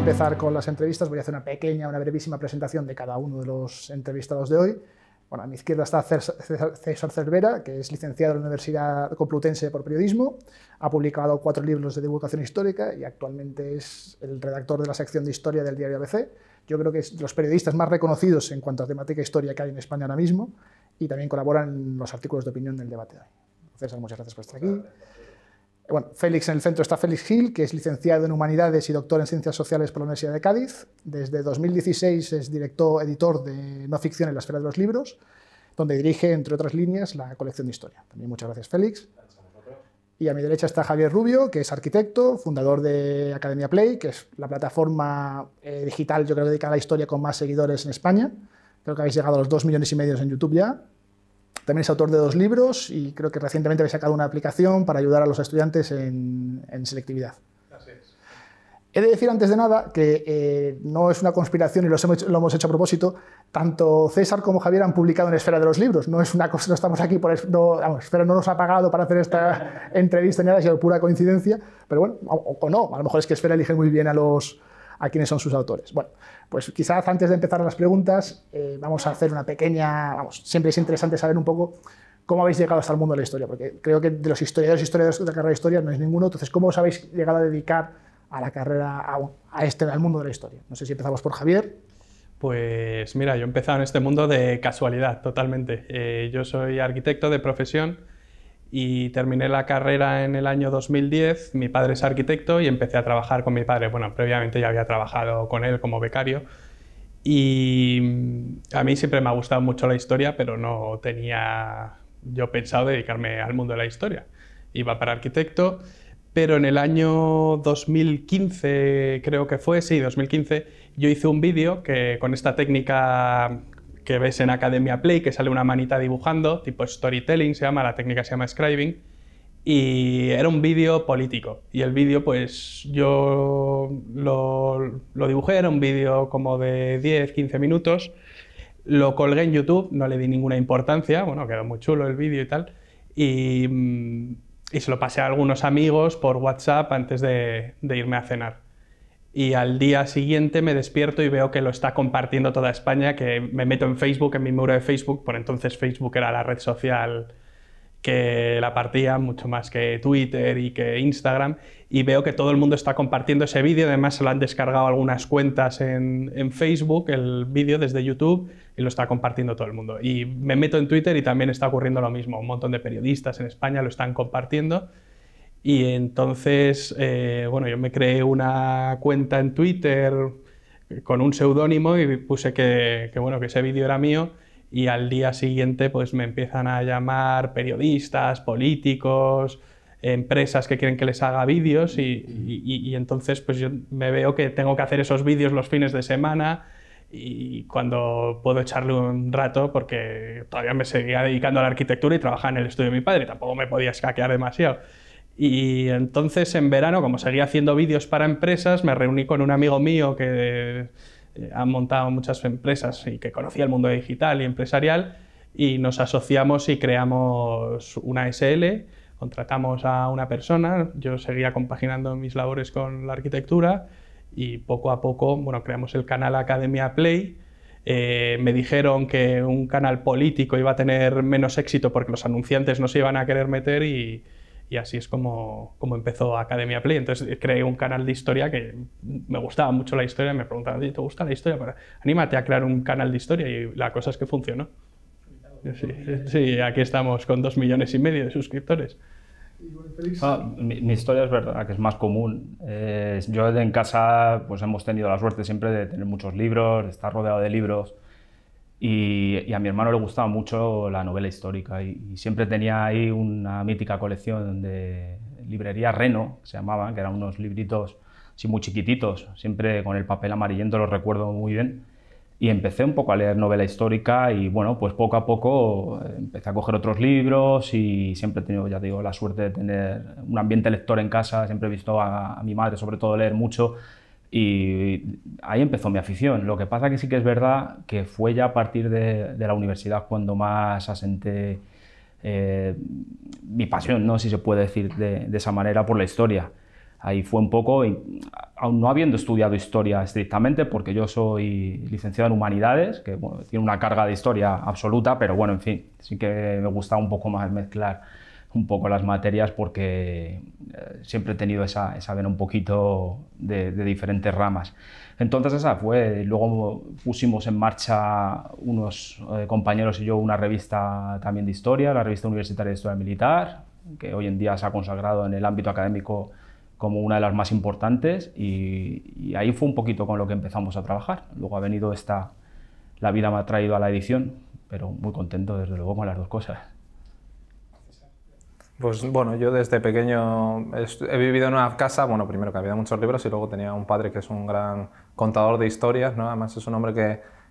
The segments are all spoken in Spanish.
empezar con las entrevistas, voy a hacer una pequeña, una brevísima presentación de cada uno de los entrevistados de hoy. Bueno, a mi izquierda está César Cervera, que es licenciado en la Universidad Complutense por Periodismo, ha publicado cuatro libros de divulgación histórica y actualmente es el redactor de la sección de historia del diario ABC. Yo creo que es de los periodistas más reconocidos en cuanto a temática historia que hay en España ahora mismo y también colabora en los artículos de opinión del debate de hoy. César, muchas gracias por estar aquí. Bueno, Félix en el centro está Félix Gil, que es licenciado en Humanidades y doctor en Ciencias Sociales por la Universidad de Cádiz. Desde 2016 es director, editor de No Ficción en la Esfera de los Libros, donde dirige, entre otras líneas, la colección de historia. También muchas gracias, Félix. Y a mi derecha está Javier Rubio, que es arquitecto, fundador de Academia Play, que es la plataforma eh, digital, yo creo, dedicada a la historia con más seguidores en España. Creo que habéis llegado a los dos millones y medio en YouTube ya. También es autor de dos libros y creo que recientemente habéis sacado una aplicación para ayudar a los estudiantes en, selectividad. He de decir antes de nada que eh, no es una conspiración y lo hemos, hecho, a propósito. Tanto César como Javier han publicado en Esfera de los Libros. No es una cosa, no estamos aquí por Esfera no nos ha pagado para hacer esta entrevista ni nada, es pura coincidencia. Pero bueno, o, o, no, a lo mejor es que Esfera elige muy bien a los, a quiénes son sus autores. Bueno, pues quizás antes de empezar las preguntas, eh, vamos a hacer una pequeña, vamos, siempre es interesante saber un poco cómo habéis llegado hasta el mundo de la historia, porque creo que de los historiadores, historiadores de la carrera de historia no es ninguno, entonces, ¿cómo os habéis llegado a dedicar a la carrera, a, este, al mundo de la historia? No sé si empezamos por Javier. Pues mira, yo he empezado en este mundo de casualidad, totalmente. Eh, yo soy arquitecto de profesión y terminé la carrera en el año 2010. Mi padre es arquitecto y empecé a trabajar con mi padre. Bueno, previamente ya había trabajado con él como becario. Y mm, a mí siempre me ha gustado mucho la historia, pero no tenía yo pensado dedicarme al mundo de la historia. Iba para arquitecto, pero en el año 2015, creo que fue, sí, 2015, yo hice un vídeo que con esta técnica que ves en Academia Play, que sale una manita dibujando, tipo storytelling se llama, la técnica se llama scribing, y era un vídeo político. Y el vídeo, pues yo lo, dibujé, era un vídeo como de 10, 15 minutos, lo colgué en YouTube, no le di ninguna importancia, bueno, quedó muy chulo el vídeo y tal, mm, y, se lo pasé a algunos amigos por WhatsApp antes de irme a cenar y al día siguiente me despierto y veo que lo está compartiendo toda España, que me meto en Facebook, en mi muro de Facebook, por entonces Facebook era la red social que la partía mucho más que Twitter y que Instagram, y veo que todo el mundo está compartiendo ese vídeo, además se lo han descargado algunas cuentas en, en Facebook, el vídeo desde YouTube, y lo está compartiendo todo el mundo. Y me meto en Twitter y también está ocurriendo lo mismo, un montón de periodistas en España lo están compartiendo y entonces, eh, bueno, yo me creé una cuenta en Twitter eh, con un seudónimo y puse que, bueno, que ese vídeo era mío y al día siguiente pues me empiezan a llamar periodistas, políticos, empresas que quieren que les haga vídeos y, y entonces pues yo me veo que tengo que hacer esos vídeos los fines de semana y cuando puedo echarle un rato, porque todavía me seguía dedicando a la arquitectura y trabajaba en el estudio de mi padre, tampoco me podía escaquear demasiado. Y entonces en verano, como seguía haciendo vídeos para empresas, me reuní con un amigo mío que eh, ha montado muchas empresas y que conocía el mundo digital y empresarial y nos asociamos y creamos una SL, contratamos a una persona, yo seguía compaginando mis labores con la arquitectura y poco a poco, bueno, creamos el canal Academia Play. Eh, me dijeron que un canal político iba a tener menos éxito porque los anunciantes no se iban a querer meter y, y así es como, como, empezó Academia Play. Entonces eh, creé un canal de historia que me gustaba mucho la historia, me preguntaban, ¿te gusta la historia? Anímate a crear un canal de historia y la cosa es que funcionó. Sí, sí aquí estamos con dos millones y medio de suscriptores. Ah, mi, historia es verdad que es más común. Eh, yo en casa pues hemos tenido la suerte siempre de tener muchos libros, estar rodeado de libros. Y, a mi hermano le gustaba mucho la novela histórica y, siempre tenía ahí una mítica colección de librería Reno, se llamaban, que eran unos libritos así muy chiquititos, siempre con el papel amarillento, lo recuerdo muy bien. Y empecé un poco a leer novela histórica y bueno, pues poco a poco eh, empecé a coger otros libros y siempre he tenido, ya digo, la suerte de tener un ambiente lector en casa, siempre he visto a, a mi madre sobre todo leer mucho y ahí empezó mi afición. Lo que pasa que sí que es verdad que fue ya a partir de, la universidad cuando más asenté eh, mi pasión, ¿no? si se puede decir de, esa manera, por la historia. Ahí fue un poco, y, aún no habiendo estudiado historia estrictamente, porque yo soy licenciado en humanidades, que tiene una carga de historia absoluta, pero bueno, en fin, sí que me gustaba un poco más mezclar un poco las materias porque eh, siempre he tenido esa, esa vena un poquito de, diferentes ramas. Entonces esa fue, luego pusimos en marcha unos eh, compañeros y yo una revista también de historia, la revista universitaria de historia militar, que hoy en día se ha consagrado en el ámbito académico como una de las más importantes y ahí fue un poquito con lo que empezamos a trabajar. Luego ha venido esta, la vida me ha traído a la edición, pero muy contento desde luego con las dos cosas. Pues bueno, yo desde pequeño he vivido en una casa, bueno, primero que había muchos libros y luego tenía un padre que es un gran contador de historias, ¿no? Además es un hombre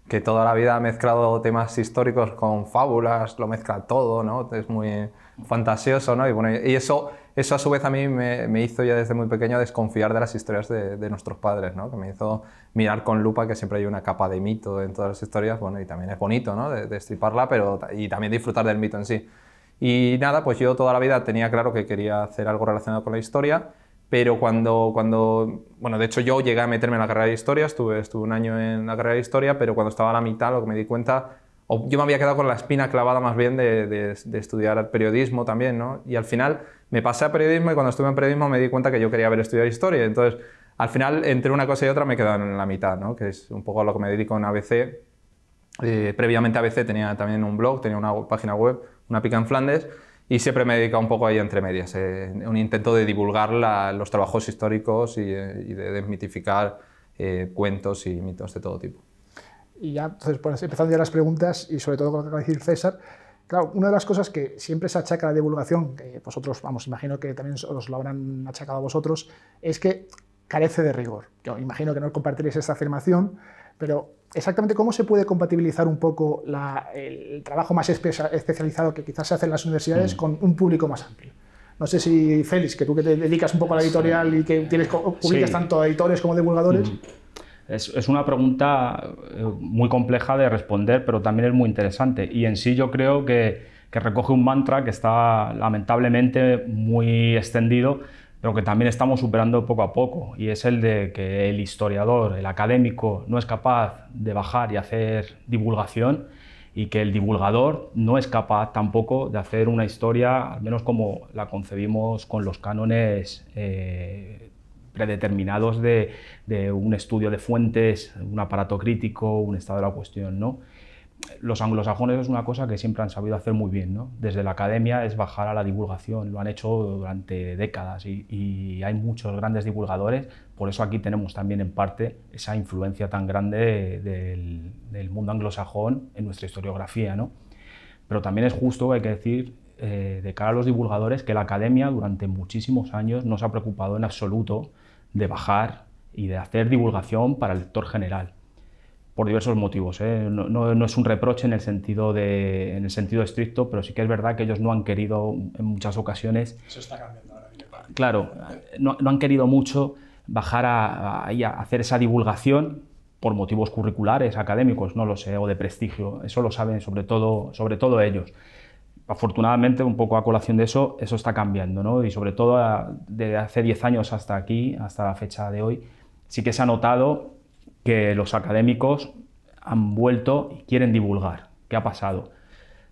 que, toda la vida ha mezclado temas históricos con fábulas, lo mezcla todo, ¿no? Es muy fantasioso, ¿no? Y, bueno, eso, eso a su vez a mí me, hizo ya desde muy pequeño desconfiar de las historias de, nuestros padres, ¿no? Que me hizo mirar con lupa que siempre hay una capa de mito en todas las historias, bueno, y también es bonito, ¿no? pero y también disfrutar del mito en sí. Y nada, pues yo toda la vida tenía claro que quería hacer algo relacionado con la historia, pero cuando, cuando bueno, de hecho yo llegué a meterme en la carrera de historia, estuve, estuve un año en la carrera de historia, pero cuando estaba a la mitad lo que me di cuenta, yo me había quedado con la espina clavada más bien de, de, estudiar periodismo también, ¿no? Y al final me pasé a periodismo y cuando estuve en periodismo me di cuenta que yo quería haber estudiado historia, entonces al final entre una cosa y otra me quedaron en la mitad, ¿no? Que es un poco a lo que me dedico en ABC. Eh, previamente ABC tenía también un blog, tenía una página web, una pica en Flandes, y siempre me he dedicado un poco ahí entre medias, eh, un intento de divulgar los trabajos históricos y, de desmitificar eh, cuentos y mitos de todo tipo. Y ya, entonces, empezando ya las preguntas, y sobre todo con lo que acaba de decir César, claro, una de las cosas que siempre se achaca a la divulgación, que vosotros, vamos, imagino que también os lo habrán achacado a vosotros, es que carece de rigor. Yo imagino que no compartiréis esta afirmación, pero exactamente cómo se puede compatibilizar un poco el trabajo más especializado que quizás se hace en las universidades mm. con un público más amplio. No sé si, Félix, que tú que te dedicas un poco a la editorial y que tienes, publicas tanto a editores como a divulgadores. Mm. Es, una pregunta eh, muy compleja de responder, pero también es muy interesante. Y en sí yo creo que recoge un mantra que está lamentablemente muy extendido pero que también estamos superando poco a poco, y es el de que el historiador, el académico, no es capaz de bajar y hacer divulgación, y que el divulgador no es capaz tampoco de hacer una historia, al menos como la concebimos con los cánones eh, predeterminados de, de, un estudio de fuentes, un aparato crítico, un estado de la cuestión, ¿no? los anglosajones es una cosa que siempre han sabido hacer muy bien, ¿no? Desde la academia es bajar a la divulgación, lo han hecho durante décadas y, hay muchos grandes divulgadores, por eso aquí tenemos también en parte esa influencia tan grande del, mundo anglosajón en nuestra historiografía, Pero también es justo, hay que decir, eh, de cara a los divulgadores, que la academia durante muchísimos años no se ha preocupado en absoluto de bajar y de hacer divulgación para el lector general por diversos motivos. ¿eh? No, no, es un reproche en el, sentido de, en el sentido estricto, pero sí que es verdad que ellos no han querido en muchas ocasiones... Eso está cambiando ahora. ¿no? Claro, no, han querido mucho bajar a, a, hacer esa divulgación por motivos curriculares, académicos, no lo sé, o de prestigio. Eso lo saben sobre todo, sobre todo ellos. Afortunadamente, un poco a colación de eso, eso está cambiando, ¿no? Y sobre todo desde hace 10 años hasta aquí, hasta la fecha de hoy, sí que se ha notado que los académicos han vuelto y quieren divulgar. ¿Qué ha pasado?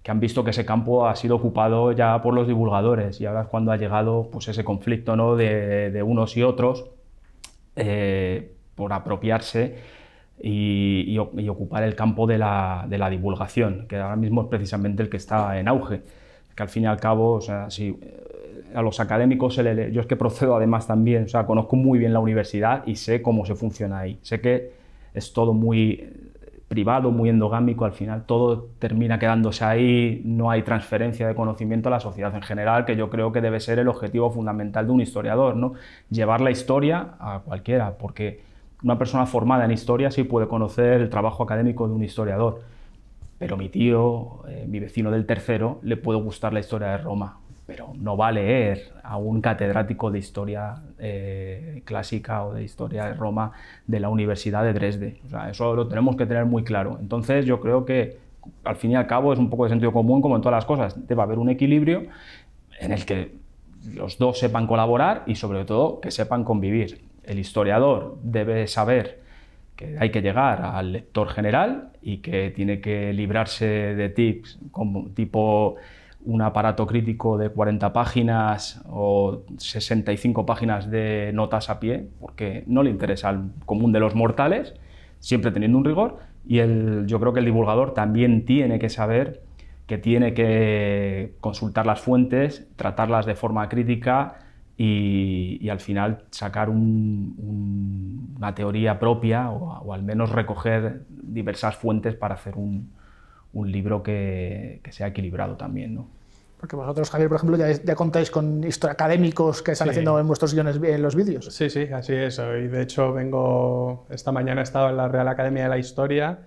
Que han visto que ese campo ha sido ocupado ya por los divulgadores y ahora es cuando ha llegado pues, ese conflicto ¿no? de, unos y otros eh, por apropiarse y, ocupar el campo de la, divulgación, que ahora mismo es precisamente el que está en auge. Que al fin y al cabo, sea, si, eh, a los académicos, yo es que procedo además también, o sea, conozco muy bien la universidad y sé cómo se funciona ahí. Sé que es todo muy privado, muy endogámico, al final todo termina quedándose ahí, no hay transferencia de conocimiento a la sociedad en general, que yo creo que debe ser el objetivo fundamental de un historiador, ¿no? Llevar la historia a cualquiera, porque una persona formada en historia sí puede conocer el trabajo académico de un historiador, pero mi tío, eh, mi vecino del tercero, le puede gustar la historia de Roma, pero no va a leer a un catedrático de historia eh, clásica o de historia de Roma de la Universidad de Dresde. eso lo tenemos que tener muy claro. Entonces yo creo que al fin y al cabo es un poco de sentido común como en todas las cosas. Debe haber un equilibrio en el que los dos sepan colaborar y sobre todo que sepan convivir. El historiador debe saber que hay que llegar al lector general y que tiene que librarse de tips como tipo un aparato crítico de 40 páginas o 65 páginas de notas a pie, porque no le interesa al común de los mortales, siempre teniendo un rigor, y el, yo creo que el divulgador también tiene que saber que tiene que consultar las fuentes, tratarlas de forma crítica y, al final sacar una teoría propia o al menos recoger diversas fuentes para hacer un, un libro que, sea equilibrado también, ¿no? Porque vosotros, Javier, por ejemplo, ya, contáis con académicos que están haciendo en vuestros guiones en los vídeos. Sí, sí, así es. Y de hecho, vengo. Esta mañana he estado en la Real Academia de la Historia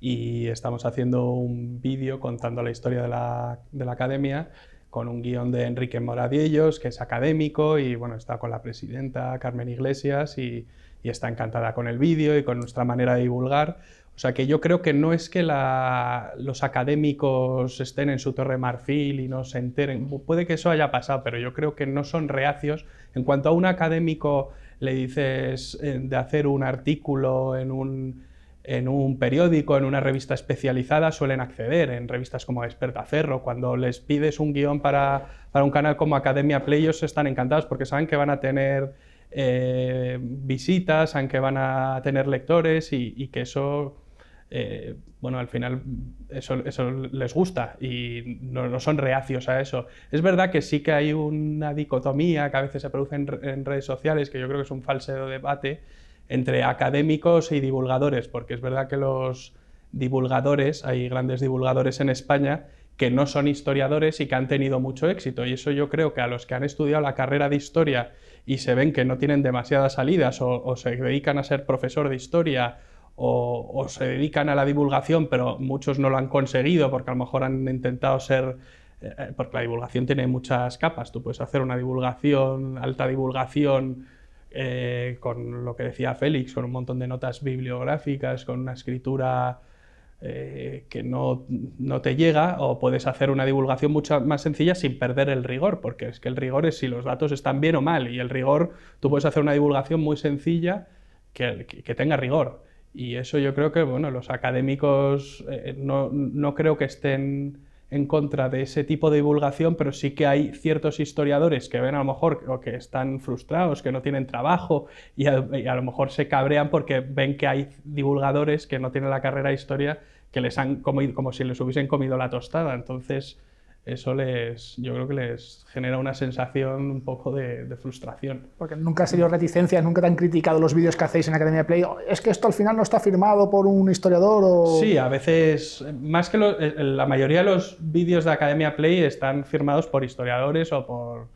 y estamos haciendo un vídeo contando la historia de la, academia con un guión de Enrique Moradiellos, que es académico y bueno, está con la presidenta Carmen Iglesias y, y está encantada con el vídeo y con nuestra manera de divulgar o sea que yo creo que no es que los académicos estén en su torre marfil y no se enteren. Puede que eso haya pasado, pero yo creo que no son reacios. En cuanto a un académico le dices eh, de hacer un artículo en un, periódico, en una revista especializada, suelen acceder. En revistas como Experta Cerro, cuando les pides un guión para, un canal como Academia Play, ellos están encantados porque saben que van a tener... Eh, visitas, saben que van a tener lectores y, y que eso eh, bueno, al final eso, les gusta y no, son reacios a eso. Es verdad que sí que hay una dicotomía que a veces se produce en, redes sociales, que yo creo que es un falso debate entre académicos y divulgadores, porque es verdad que los divulgadores, hay grandes divulgadores en España que no son historiadores y que han tenido mucho éxito. Y eso yo creo que a los que han estudiado la carrera de historia y se ven que no tienen demasiadas salidas o se dedican a ser profesor de historia o, se dedican a la divulgación, pero muchos no lo han conseguido porque a lo mejor han intentado ser... Eh, eh, porque la divulgación tiene muchas capas. Tú puedes hacer una divulgación, alta divulgación, eh, con lo que decía Félix, con un montón de notas bibliográficas, con una escritura que no, te llega, o puedes hacer una divulgación mucho más sencilla sin perder el rigor, porque es que el rigor es si los datos están bien o mal, y el rigor, tú puedes hacer una divulgación muy sencilla que tenga rigor. Y eso yo creo que, bueno, los académicos eh, no, no, creo que estén en contra de ese tipo de divulgación, pero sí que hay ciertos historiadores que ven a lo mejor o que están frustrados, que no tienen trabajo y a, lo mejor se cabrean porque ven que hay divulgadores que no tienen la carrera de historia que les han comido, como si les hubiesen comido la tostada. Entonces, eso les, yo creo que les genera una sensación un poco de, frustración. Porque nunca ha sido reticencia, nunca te han criticado los vídeos que hacéis en Academia Play. Es que esto al final no está firmado por un historiador o... Sí, a veces, más que eh, la mayoría de los vídeos de Academia Play están firmados por historiadores o por,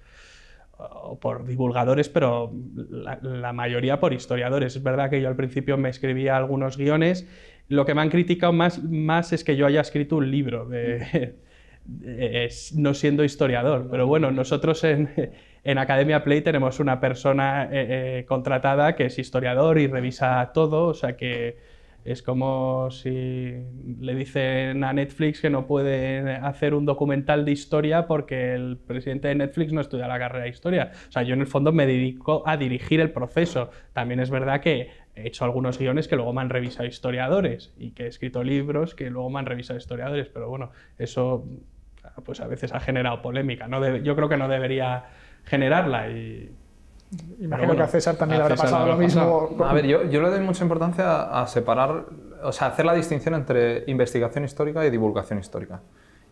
o por divulgadores, pero la, mayoría por historiadores. Es verdad que yo al principio me escribía algunos guiones. Lo que me han criticado más, más es que yo haya escrito un libro de... no siendo historiador. Pero bueno, nosotros en, Academia Play tenemos una persona eh, eh, contratada que es historiador y revisa todo, o sea que es como si le dicen a Netflix que no puede hacer un documental de historia porque el presidente de Netflix no estudia la carrera de historia. O sea, yo en el fondo me dedico a dirigir el proceso. También es verdad que he hecho algunos guiones que luego me han revisado historiadores y que he escrito libros que luego me han revisado historiadores, pero bueno, eso pues a veces ha generado polémica. yo creo que no debería generarla y... Imagino que a César también le habrá pasado lo mismo. A ver, yo, le doy mucha importancia a, separar, o sea, hacer la distinción entre investigación histórica y divulgación histórica.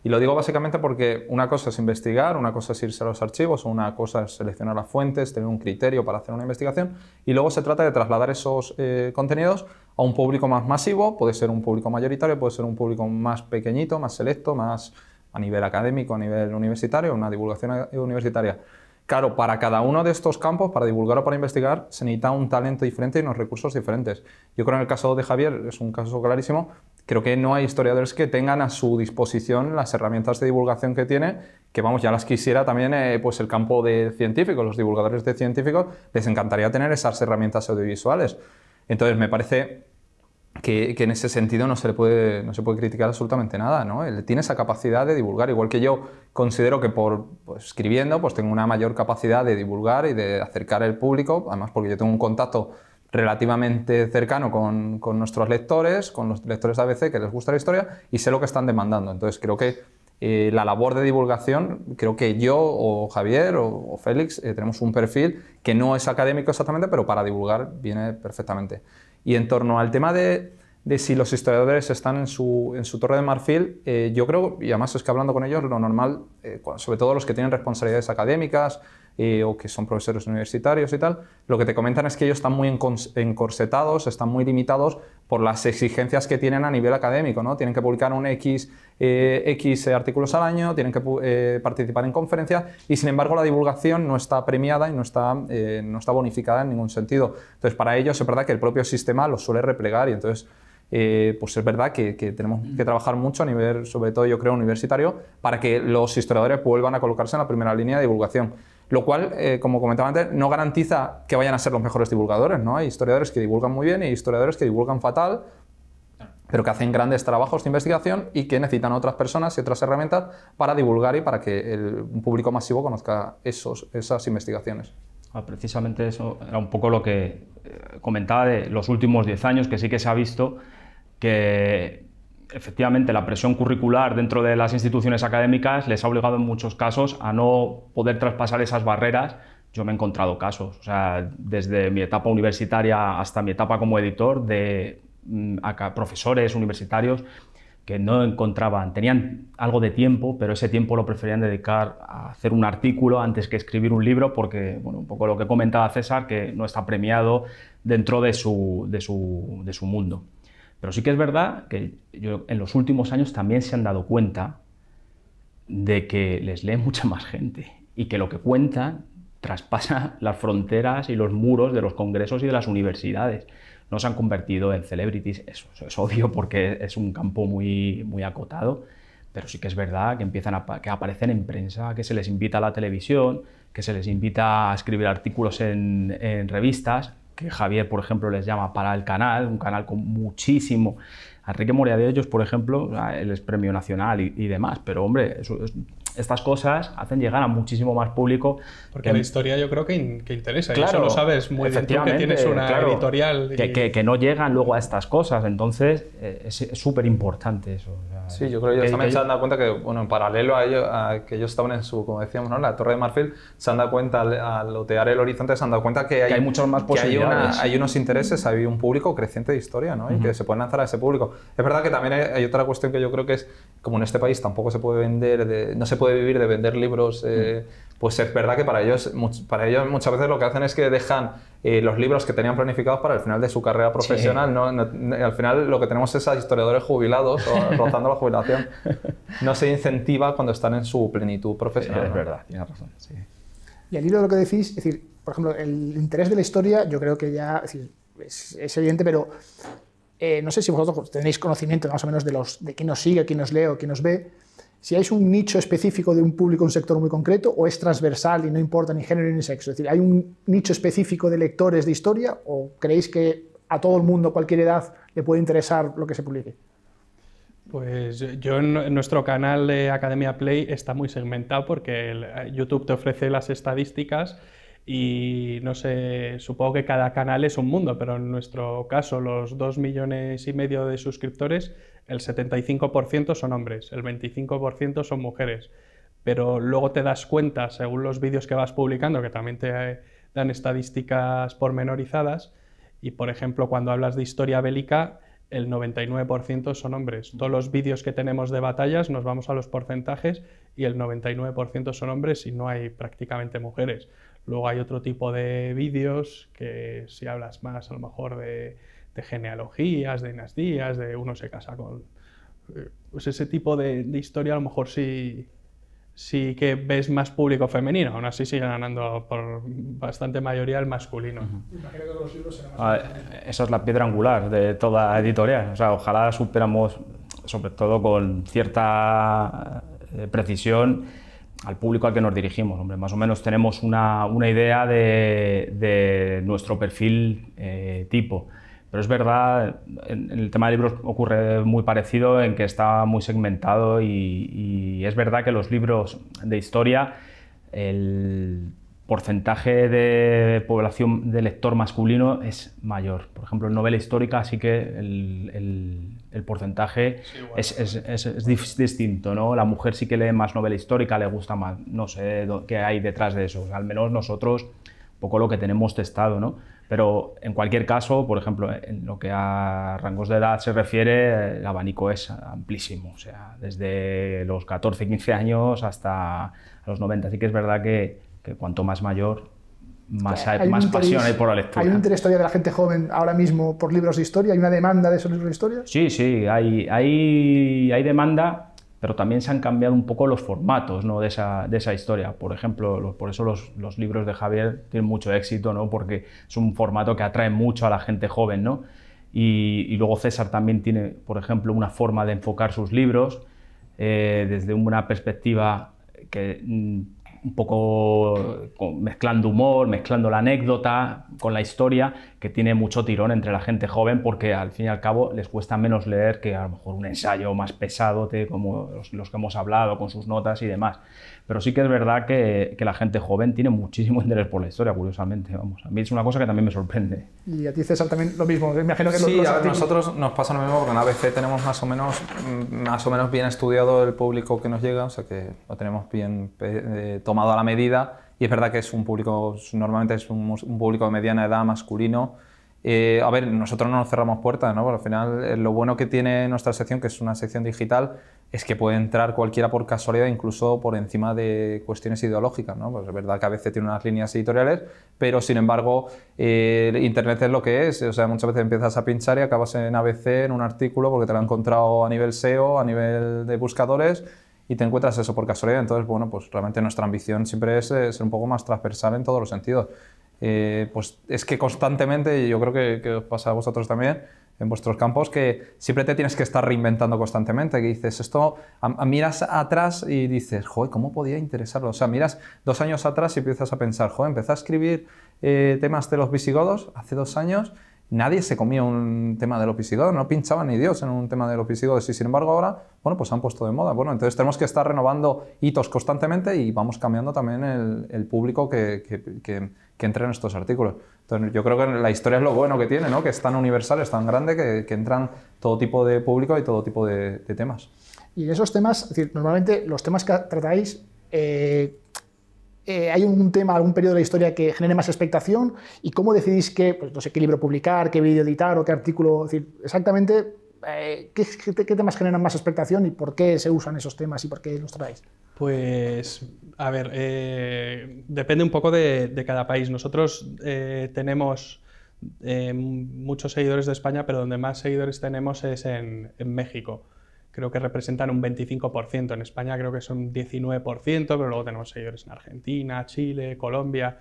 Y lo digo básicamente porque una cosa es investigar, una cosa es irse a los archivos, una cosa es seleccionar las fuentes, tener un criterio para hacer una investigación, y luego se trata de trasladar esos eh, contenidos a un público más masivo, puede ser un público mayoritario, puede ser un público más pequeñito, más selecto, más a nivel académico, a nivel universitario, una divulgación universitaria. Claro, para cada uno de estos campos, para divulgar o para investigar, se necesita un talento diferente y unos recursos diferentes. Yo creo que en el caso de Javier es un caso clarísimo. Creo que no hay historiadores que tengan a su disposición las herramientas de divulgación que tiene, que vamos, ya las quisiera también eh, pues el campo de científicos, los divulgadores de científicos, les encantaría tener esas herramientas audiovisuales. Entonces, me parece que, en ese sentido no se le puede, no se puede criticar absolutamente nada, ¿no? Él tiene esa capacidad de divulgar, igual que yo considero que por pues, escribiendo pues tengo una mayor capacidad de divulgar y de acercar al público, además porque yo tengo un contacto relativamente cercano con, con, nuestros lectores, con los lectores de ABC que les gusta la historia y sé lo que están demandando. Entonces creo que eh, la labor de divulgación, creo que yo o Javier o, Félix eh, tenemos un perfil que no es académico exactamente, pero para divulgar viene perfectamente. Y en torno al tema de, si los historiadores están en su, torre de marfil, eh, yo creo, y además es que hablando con ellos, lo normal, eh, sobre todo los que tienen responsabilidades académicas, eh, o que son profesores universitarios y tal, lo que te comentan es que ellos están muy encorsetados, están muy limitados por las exigencias que tienen a nivel académico, ¿no? Tienen que publicar un X, eh, X eh, artículos al año, tienen que participar en conferencias y sin embargo la divulgación no está premiada y no está, no está bonificada en ningún sentido. Entonces para ellos es verdad que el propio sistema los suele replegar y entonces... pues es verdad que, tenemos mm. que trabajar mucho a nivel, sobre todo yo creo, universitario, para que los historiadores vuelvan a colocarse en la primera línea de divulgación. Lo cual, eh, como comentaba antes, no garantiza que vayan a ser los mejores divulgadores, ¿no? Hay historiadores que divulgan muy bien y historiadores que divulgan fatal, pero que hacen grandes trabajos de investigación y que necesitan otras personas y otras herramientas para divulgar y para que un público masivo conozca esos, esas investigaciones. Ah, precisamente eso era un poco lo que eh, comentaba de los últimos 10 años, que sí que se ha visto que efectivamente la presión curricular dentro de las instituciones académicas les ha obligado en muchos casos a no poder traspasar esas barreras. Yo me he encontrado casos, sea, desde mi etapa universitaria hasta mi etapa como editor, de mm, profesores universitarios que no encontraban, tenían algo de tiempo, pero ese tiempo lo preferían dedicar a hacer un artículo antes que escribir un libro, porque, bueno, un poco lo que comentaba César, que no está premiado dentro de su mundo. Pero sí que es verdad que yo, en los últimos años también se han dado cuenta de que les lee mucha más gente y que lo que cuentan traspasa las fronteras y los muros de los congresos y de las universidades. No se han convertido en celebrities, eso, es obvio porque es un campo muy, muy acotado, pero sí que es verdad que empiezan a, que aparecen en prensa, que se les invita a la televisión, que se les invita a escribir artículos en revistas, que Javier, por ejemplo, les llama para el canal, un canal con muchísimo. Enrique Morea de ellos, por ejemplo, ah, él es premio nacional y, y demás, pero hombre, eso es, estas cosas hacen llegar a muchísimo más público. Porque la historia yo creo que, que interesa, y eso lo sabes muy bien tú, que tienes una editorial. Que, que, no llegan luego a estas cosas, entonces eh, es súper importante eso. sí, yo creo que ellos también se han dado cuenta que, bueno, en paralelo a, ello, que ellos estaban en su, como decíamos, la Torre de Marfil, se han dado cuenta, al, lotear el horizonte, se han dado cuenta que hay, muchos más posibilidades. Hay, hay, unos intereses, hay un público creciente de historia, ¿no? Y que se pueden lanzar a ese público. Es verdad que también hay, hay otra cuestión que yo creo que es como en este país tampoco se puede vender, no se puede vivir de vender libros, eh, mm. pues es verdad que para ellos, para ellos muchas veces lo que hacen es que dejan eh, los libros que tenían planificados para el final de su carrera profesional. ¿no? al final lo que tenemos es a historiadores jubilados o rozando la jubilación. No se incentiva cuando están en su plenitud profesional. Es verdad, tienes razón. Y al hilo de lo que decís, es decir, por ejemplo, el interés de la historia, yo creo que ya es evidente, pero eh, no sé si vosotros tenéis conocimiento más o menos de, los, de quién nos sigue, quién nos lee o quién nos ve, si hay un nicho específico de un público, un sector muy concreto, o es transversal y no importa ni género ni sexo. Es decir, ¿hay un nicho específico de lectores de historia o creéis que a todo el mundo, a cualquier edad, le puede interesar lo que se publique? Pues yo en nuestro canal de Academia Play está muy segmentado porque eh, YouTube te ofrece las estadísticas y no sé, supongo que cada canal es un mundo, pero en nuestro caso los 2 millones y medio de suscriptores, el 75% son hombres, el 25% son mujeres. Pero luego te das cuenta, según los vídeos que vas publicando, que también te eh, dan estadísticas pormenorizadas, y por ejemplo cuando hablas de historia bélica, el 99% son hombres. Todos los vídeos que tenemos de batallas nos vamos a los porcentajes y el 99% son hombres y no hay prácticamente mujeres. Luego hay otro tipo de vídeos que si hablas más a lo mejor de, genealogías, de dinastías, de uno se casa con... Eh, pues ese tipo de, historia a lo mejor sí, sí que ves más público femenino, aún así sigue ganando por bastante mayoría el masculino. Ah, esa es la piedra angular de toda editorial, o sea, ojalá superamos, sobre todo con cierta eh, precisión, al público al que nos dirigimos. Hombre, más o menos tenemos una, una idea de, de, nuestro perfil eh, tipo. Pero es verdad, en, el tema de libros ocurre muy parecido en que está muy segmentado y, es verdad que los libros de historia, el porcentaje de población de lector masculino es mayor. Por ejemplo, en novela histórica sí que el, porcentaje es, es, distinto, ¿no? La mujer sí que lee más novela histórica, le gusta más. No sé qué hay detrás de eso. al menos nosotros, poco lo que tenemos testado, ¿no? Pero en cualquier caso, por ejemplo, en lo que a rangos de edad se refiere, el abanico es amplísimo, o sea, desde los 14, 15 años hasta los 90. Así que es verdad que que cuanto más mayor, más, más pasión hay por la lectura. ¿Hay un interés todavía de la gente joven ahora mismo por libros de historia? ¿Hay una demanda de esos libros de historia? Sí, sí, hay, hay, hay demanda, pero también se han cambiado un poco los formatos ¿no? de, esa, historia. Por ejemplo, por eso los, libros de Javier tienen mucho éxito, ¿no? porque es un formato que atrae mucho a la gente joven. ¿no? Y, luego César también tiene, por ejemplo, una forma de enfocar sus libros eh, desde una perspectiva que mm, un poco mezclando humor, mezclando la anécdota con la historia, que tiene mucho tirón entre la gente joven porque al fin y al cabo les cuesta menos leer que a lo mejor un ensayo más pesado como los, los que hemos hablado, con sus notas y demás. Pero sí que es verdad que, la gente joven tiene muchísimo interés por la historia, curiosamente. Vamos, a mí es una cosa que también me sorprende. Y a ti, César, también lo mismo. imagino que sí, a nosotros nos pasa lo mismo porque en ABC tenemos más o, menos, mm, más o menos bien estudiado el público que nos llega, o sea que lo tenemos bien eh, tomado a la medida. Y es verdad que es un público, normalmente es un público de mediana edad masculino eh, a ver, nosotros no nos cerramos puertas, ¿no? al final eh, lo bueno que tiene nuestra sección, que es una sección digital, es que puede entrar cualquiera por casualidad, incluso por encima de cuestiones ideológicas, ¿no? Pues es verdad que a tiene unas líneas editoriales, pero sin embargo, eh, Internet es lo que es. O sea, muchas veces empiezas a pinchar y acabas en ABC, en un artículo, porque te lo han encontrado a nivel SEO, a nivel de buscadores, y te encuentras eso por casualidad. Entonces, bueno, pues realmente nuestra ambición siempre es eh, ser un poco más transversal en todos los sentidos. Eh, pues es que constantemente, y yo creo que, os pasa a vosotros también, en vuestros campos, que siempre te tienes que estar reinventando constantemente, que dices, esto, miras atrás y dices, joder, ¿cómo podía interesarlo? O sea, miras dos años atrás y empiezas a pensar, joder, empecé a escribir eh, temas de los visigodos hace dos años, nadie se comía un tema de los visigodos, no pinchaba ni Dios en un tema de los visigodos, y sin embargo ahora bueno, pues se han puesto de moda. Bueno, entonces tenemos que estar renovando hitos constantemente y vamos cambiando también el, público que, que, entra en estos artículos. Entonces yo creo que la historia es lo bueno que tiene, ¿no? Que es tan universal, es tan grande, que, entran todo tipo de público y todo tipo de, temas. Y esos temas, es decir, normalmente los temas que tratáis... Eh, eh, ¿Hay un tema, algún periodo de la historia que genere más expectación? ¿Y cómo decidís qué, pues, no qué libro publicar, qué vídeo editar o qué artículo? Es decir, exactamente eh, ¿qué, temas generan más expectación y por qué se usan esos temas y por qué los traéis? Pues, a ver, eh, depende un poco de, cada país. Nosotros eh, tenemos muchos seguidores de España, pero donde más seguidores tenemos es en, en México. Creo que representan un 25%. En España creo que son 19%, pero luego tenemos seguidores en Argentina, Chile, Colombia.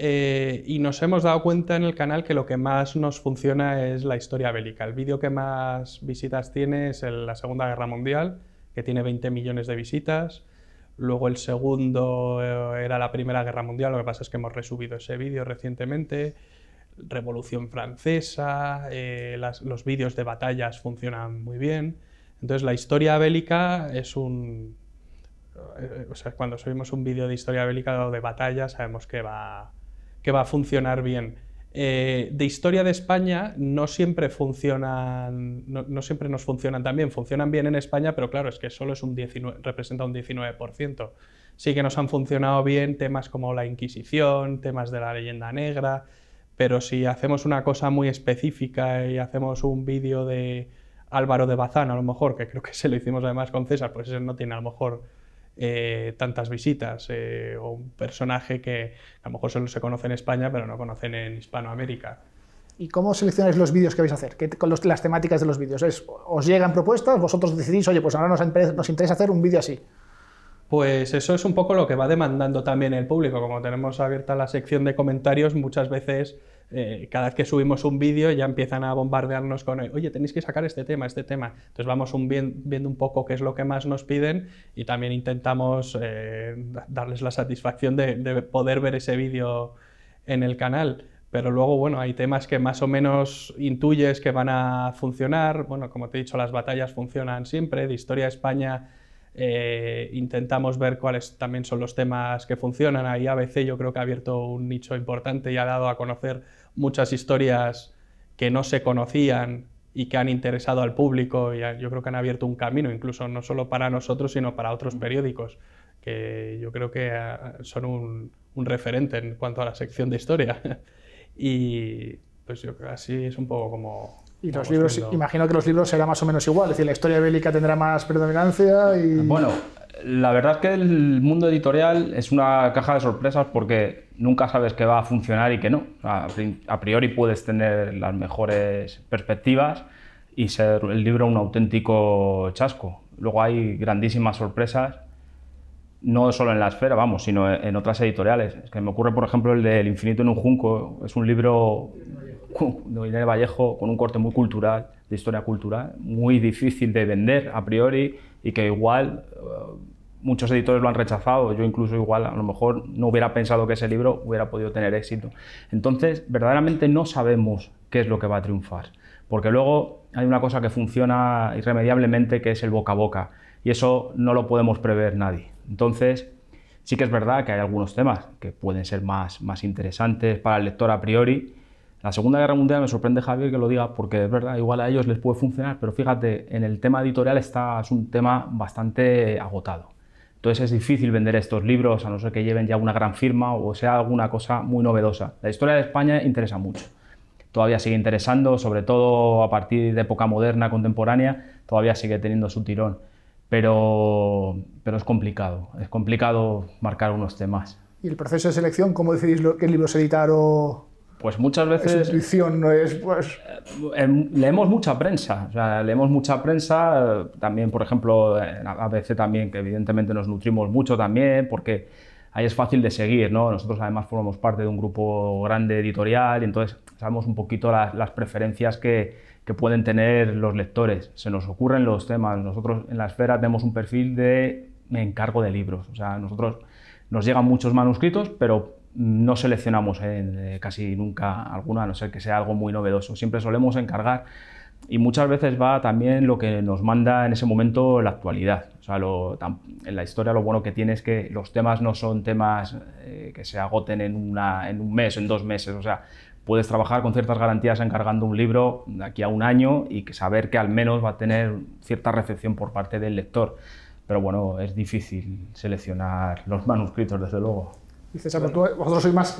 Eh, y nos hemos dado cuenta en el canal que lo que más nos funciona es la historia bélica. El vídeo que más visitas tiene es la Segunda Guerra Mundial, que tiene 20 millones de visitas. Luego el segundo eh, era la Primera Guerra Mundial, lo que pasa es que hemos resubido ese vídeo recientemente. Revolución Francesa, eh, los vídeos de batallas funcionan muy bien. Entonces la historia bélica es un... cuando subimos un vídeo de historia bélica o de batalla sabemos que va, que va a funcionar bien. Eh, de historia de España no siempre funcionan, no, siempre nos funcionan tan bien. Funcionan bien en España, pero claro, es que solo es un representa un 19%. Sí que nos han funcionado bien temas como la Inquisición, temas de la leyenda negra, pero si hacemos una cosa muy específica y hacemos un vídeo de Álvaro de Bazán, a lo mejor, que creo que se lo hicimos además con César, pues ese no tiene a lo mejor eh, tantas visitas, eh, o un personaje que a lo mejor solo se conoce en España, pero no conocen en Hispanoamérica. ¿Y cómo seleccionáis los vídeos que vais a hacer? ¿Qué, con las temáticas de los vídeos? ¿Os llegan propuestas? ¿Vosotros decidís, oye, pues ahora nos, nos interesa hacer un vídeo así? Pues eso es un poco lo que va demandando también el público. Como tenemos abierta la sección de comentarios, muchas veces eh, cada vez que subimos un vídeo ya empiezan a bombardearnos con, oye, tenéis que sacar este tema, este tema. Entonces vamos viendo un poco qué es lo que más nos piden y también intentamos eh, darles la satisfacción de, poder ver ese vídeo en el canal pero luego, bueno, hay temas que más o menos intuyes que van a funcionar. Bueno, como te he dicho, las batallas funcionan siempre. De Historia España eh, intentamos ver cuáles también son los temas que funcionan. Ahí ABC yo creo que ha abierto un nicho importante y ha dado a conocer muchas historias que no se conocían y que han interesado al público y yo creo que han abierto un camino, incluso no solo para nosotros, sino para otros periódicos, que yo creo que ah, son un, referente en cuanto a la sección de historia. y pues yo creo que así es un poco como... Y los libros, imagino que los libros será más o menos igual, es decir, la historia bélica tendrá más predominancia y... Bueno, la verdad es que el mundo editorial es una caja de sorpresas porque nunca sabes qué va a funcionar y qué no. A priori puedes tener las mejores perspectivas y ser el libro un auténtico chasco. Luego hay grandísimas sorpresas, no solo en la esfera, vamos, sino en otras editoriales. Es que me ocurre, por ejemplo, el del El Infinito en un Junco, es un libro Irene Vallejo con un corte muy cultural, de historia cultural, muy difícil de vender a priori y que igual eh, muchos editores lo han rechazado. Yo incluso igual a lo mejor no hubiera pensado que ese libro hubiera podido tener éxito. Entonces, verdaderamente no sabemos qué es lo que va a triunfar. Porque luego hay una cosa que funciona irremediablemente que es el boca a boca. Y eso no lo podemos prever nadie. Entonces, sí que es verdad que hay algunos temas que pueden ser más, más interesantes para el lector a priori la Segunda Guerra Mundial me sorprende Javier que lo diga porque es verdad, igual a ellos les puede funcionar, pero fíjate, en el tema editorial está, es un tema bastante agotado. Entonces es difícil vender estos libros a no ser que lleven ya una gran firma o sea alguna cosa muy novedosa. La historia de España interesa mucho. Todavía sigue interesando, sobre todo a partir de época moderna, contemporánea, todavía sigue teniendo su tirón. Pero, pero es complicado, es complicado marcar unos temas. ¿Y el proceso de selección? ¿Cómo decidís qué libros editar o, pues muchas veces... la intuición, no es pues... Eh, em, leemos mucha prensa, o sea, leemos mucha prensa, eh, también por ejemplo en ABC también, que evidentemente nos nutrimos mucho también, porque ahí es fácil de seguir, ¿no? Nosotros además formamos parte de un grupo grande editorial y entonces sabemos un poquito las, preferencias que, que, pueden tener los lectores, se nos ocurren los temas, nosotros en la esfera tenemos un perfil de encargo de libros, o sea, nosotros nos llegan muchos manuscritos, pero no seleccionamos ¿eh? casi nunca alguna, a no ser que sea algo muy novedoso. Siempre solemos encargar y muchas veces va también lo que nos manda en ese momento la actualidad. O sea, en la historia lo bueno que tiene es que los temas no son temas eh, que se agoten en, un mes, o en dos meses. O sea, puedes trabajar con ciertas garantías encargando un libro de aquí a un año y saber que al menos va a tener cierta recepción por parte del lector. Pero bueno, es difícil seleccionar los manuscritos, desde luego. Dices, vosotros sois más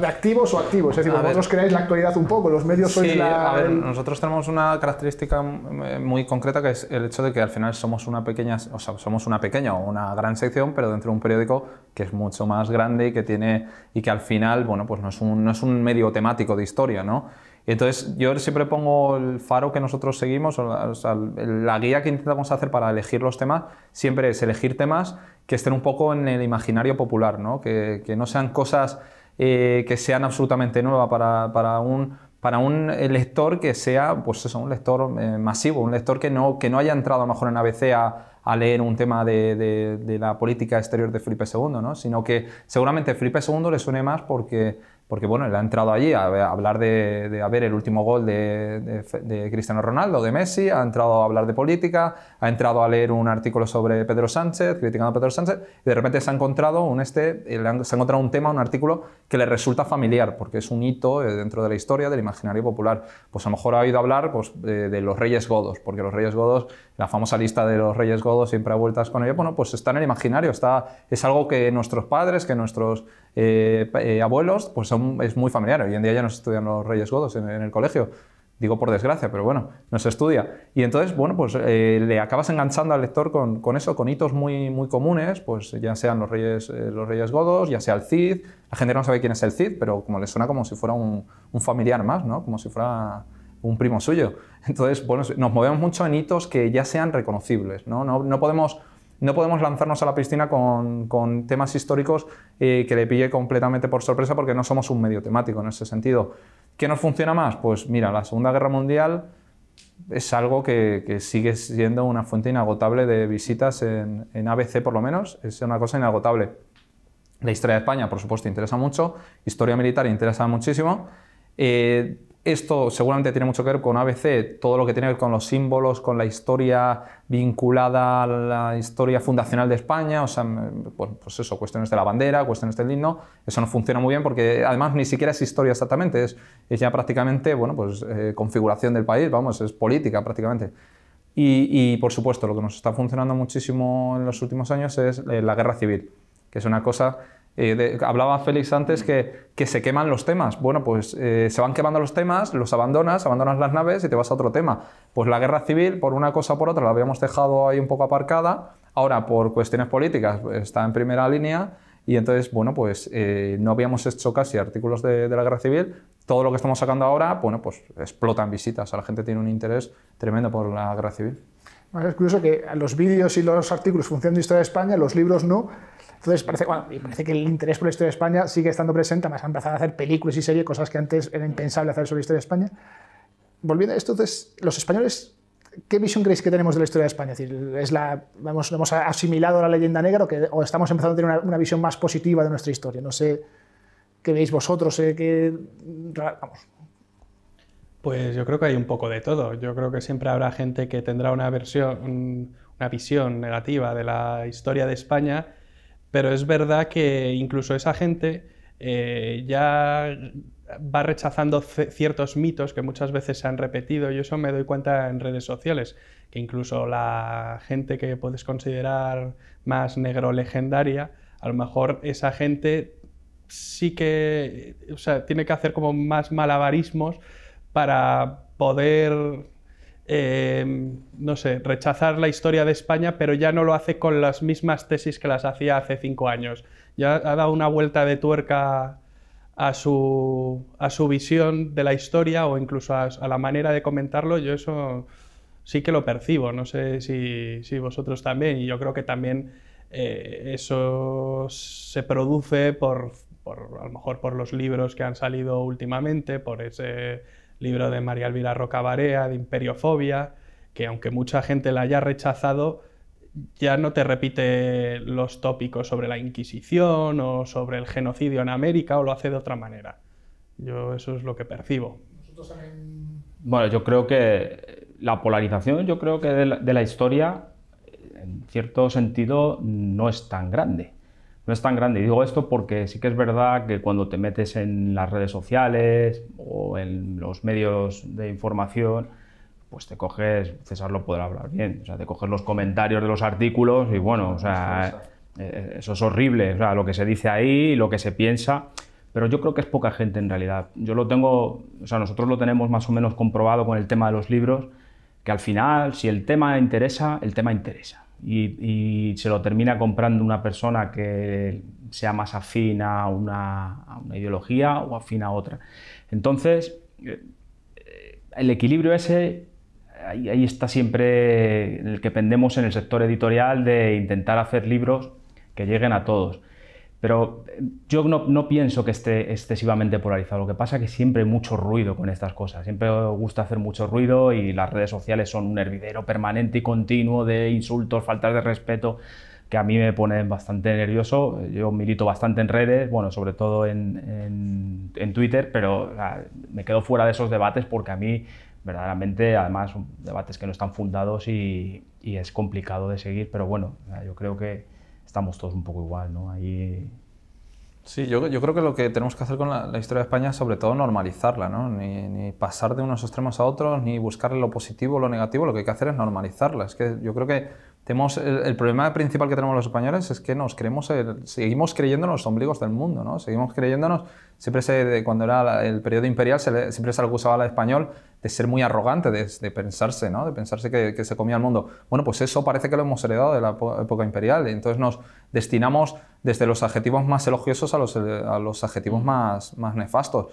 reactivos o activos, es decir, vosotros ver. la actualidad un poco, los medios sois A ver, nosotros tenemos una característica muy concreta que es el hecho de que al final somos una pequeña, o somos una pequeña o una gran sección, pero dentro de un periódico que es mucho más grande y que tiene, y que al final, bueno, pues no es un, no es un medio temático de historia, ¿no? Entonces, yo siempre pongo el faro que nosotros seguimos, la guía que intentamos hacer para elegir los temas, siempre es elegir temas que estén un poco en el imaginario popular, Que, no sean cosas eh, que sean absolutamente nuevas para, un para un lector que sea, pues eso, un lector eh, masivo, un lector que no, que no haya entrado a lo mejor en ABC a, leer un tema de, la política exterior de Felipe II, sino que seguramente Felipe II le suene más porque porque bueno, él ha entrado allí a, hablar de, ver, el último gol de, Cristiano Ronaldo, de Messi, ha entrado a hablar de política, ha entrado a leer un artículo sobre Pedro Sánchez, criticando a Pedro Sánchez, y de repente se ha encontrado un, este, eh, se ha encontrado un tema, un artículo que le resulta familiar, porque es un hito eh, dentro de la historia del imaginario popular. Pues a lo mejor ha oído hablar pues, de, los Reyes Godos, porque los Reyes Godos, la famosa lista de los Reyes Godos siempre ha vueltas con ello, bueno, pues está en el imaginario, está, es algo que nuestros padres, que nuestros eh, eh, abuelos, pues es muy familiar. Hoy en día ya se estudian los reyes godos en, el colegio digo por desgracia, pero bueno, no se estudia. Y entonces, bueno, pues eh, le acabas enganchando al lector con, eso, con hitos muy, muy comunes, pues ya sean los reyes, los reyes godos, ya sea el Cid, la gente no sabe quién es el Cid, pero como le suena como si fuera un, familiar más, ¿no? Como si fuera un primo suyo. Entonces, bueno, nos movemos mucho en hitos que ya sean reconocibles, ¿no? No, no podemos no podemos lanzarnos a la piscina con, temas históricos eh, que le pille completamente por sorpresa porque no somos un medio temático en ese sentido. ¿Qué nos funciona más? Pues mira, la Segunda Guerra Mundial es algo que, sigue siendo una fuente inagotable de visitas en, ABC por lo menos, es una cosa inagotable. La historia de España, por supuesto, interesa mucho, historia militar interesa muchísimo. Eh, esto seguramente tiene mucho que ver con ABC, todo lo que tiene que ver con los símbolos, con la historia vinculada a la historia fundacional de España, o sea, pues eso, cuestiones de la bandera, cuestiones del himno, eso no funciona muy bien porque además ni siquiera es historia exactamente, es, ya prácticamente, bueno, pues eh, configuración del país, vamos, es política prácticamente. Y, por supuesto, lo que nos está funcionando muchísimo en los últimos años es eh, la guerra civil, que es una cosa eh, hablaba Félix antes que, se queman los temas. Bueno, pues eh, se van quemando los temas, los abandonas, abandonas las naves y te vas a otro tema. Pues la guerra civil, por una cosa o por otra, la habíamos dejado ahí un poco aparcada. Ahora, por cuestiones políticas, está en primera línea. Y entonces, bueno, pues eh, no habíamos hecho casi artículos de, la guerra civil. Todo lo que estamos sacando ahora, bueno, pues explotan visitas. la gente tiene un interés tremendo por la guerra civil. Es curioso que los vídeos y los artículos funcionan de historia de España, los libros no, entonces parece, bueno, y parece que el interés por la historia de España sigue estando presente, además han empezado a hacer películas y series, cosas que antes era impensable hacer sobre la historia de España. Volviendo a esto, entonces, los españoles, ¿qué visión creéis que tenemos de la historia de España? Es la, ¿Hemos asimilado la leyenda negra o, estamos empezando a tener una, visión más positiva de nuestra historia? No sé qué veis vosotros, eh, qué... Vamos, pues yo creo que hay un poco de todo. Yo creo que siempre habrá gente que tendrá una versión, una visión negativa de la historia de España pero es verdad que incluso esa gente eh, ya va rechazando ciertos mitos que muchas veces se han repetido. y eso me doy cuenta en redes sociales, que incluso la gente que puedes considerar más negro legendaria, a lo mejor esa gente sí que tiene que hacer como más malabarismos para poder Em, no sé, rechazar la historia de España, pero ya no lo hace con las mismas tesis que las hacía hace cinco años. Ya ha dado una vuelta de tuerca a su, visión de la historia o incluso a, la manera de comentarlo. Yo eso sí que lo percibo, no sé si, vosotros también, y yo creo que también eh, eso se produce por, por, a lo mejor por los libros que han salido últimamente, por ese libro de María Elvira Barea, de Imperiofobia, que aunque mucha gente la haya rechazado, ya no te repite los tópicos sobre la Inquisición o sobre el genocidio en América o lo hace de otra manera. Yo eso es lo que percibo. Bueno, yo creo que la polarización, yo creo que de la historia, en cierto sentido, no es tan grande no es tan grande. Y digo esto porque sí que es verdad que cuando te metes en las redes sociales o en los medios de información, pues te coges, César lo podrá hablar bien, o sea, te coges los comentarios de los artículos y bueno, o eh, eh, eso es horrible, o sea, lo que se dice ahí, lo que se piensa, pero yo creo que es poca gente en realidad. Yo lo tengo, o sea, nosotros lo tenemos más o menos comprobado con el tema de los libros, que al final, si el tema interesa, el tema interesa y, se lo termina comprando una persona que sea más afín a una, ideología o afín a otra. Entonces, eh, el equilibrio ese, ahí, ahí está siempre el que pendemos en el sector editorial de intentar hacer libros que lleguen a todos. Pero eh, yo no, pienso que esté excesivamente polarizado. Lo que pasa es que siempre hay mucho ruido con estas cosas. Siempre gusta hacer mucho ruido y las redes sociales son un hervidero permanente y continuo de insultos, faltas de respeto, que a mí me ponen bastante nervioso. Yo milito bastante en redes, bueno, sobre todo en, Twitter, pero me quedo fuera de esos debates porque a mí verdaderamente, además, son debates que no están fundados y, y es complicado de seguir. Pero bueno, yo creo que todos un poco igual, Sí, yo, creo que lo que tenemos que hacer con la, historia de España es sobre todo normalizarla, ¿no? Ni, pasar de unos extremos a otros, ni buscar lo positivo, o lo negativo, lo que hay que hacer es normalizarla. Es que yo creo que tenemos, el, problema principal que tenemos los españoles es que nos creemos seguimos creyéndonos los ombligos del mundo, ¿no? Seguimos creyéndonos, siempre se, cuando era el periodo imperial, se le, siempre se acusaba al español de ser muy arrogante, de, pensarse, ¿no? De pensarse que, se comía el mundo. Bueno, pues eso parece que lo hemos heredado de la época imperial. Entonces nos destinamos desde los adjetivos más elogiosos a los, a los adjetivos más, más nefastos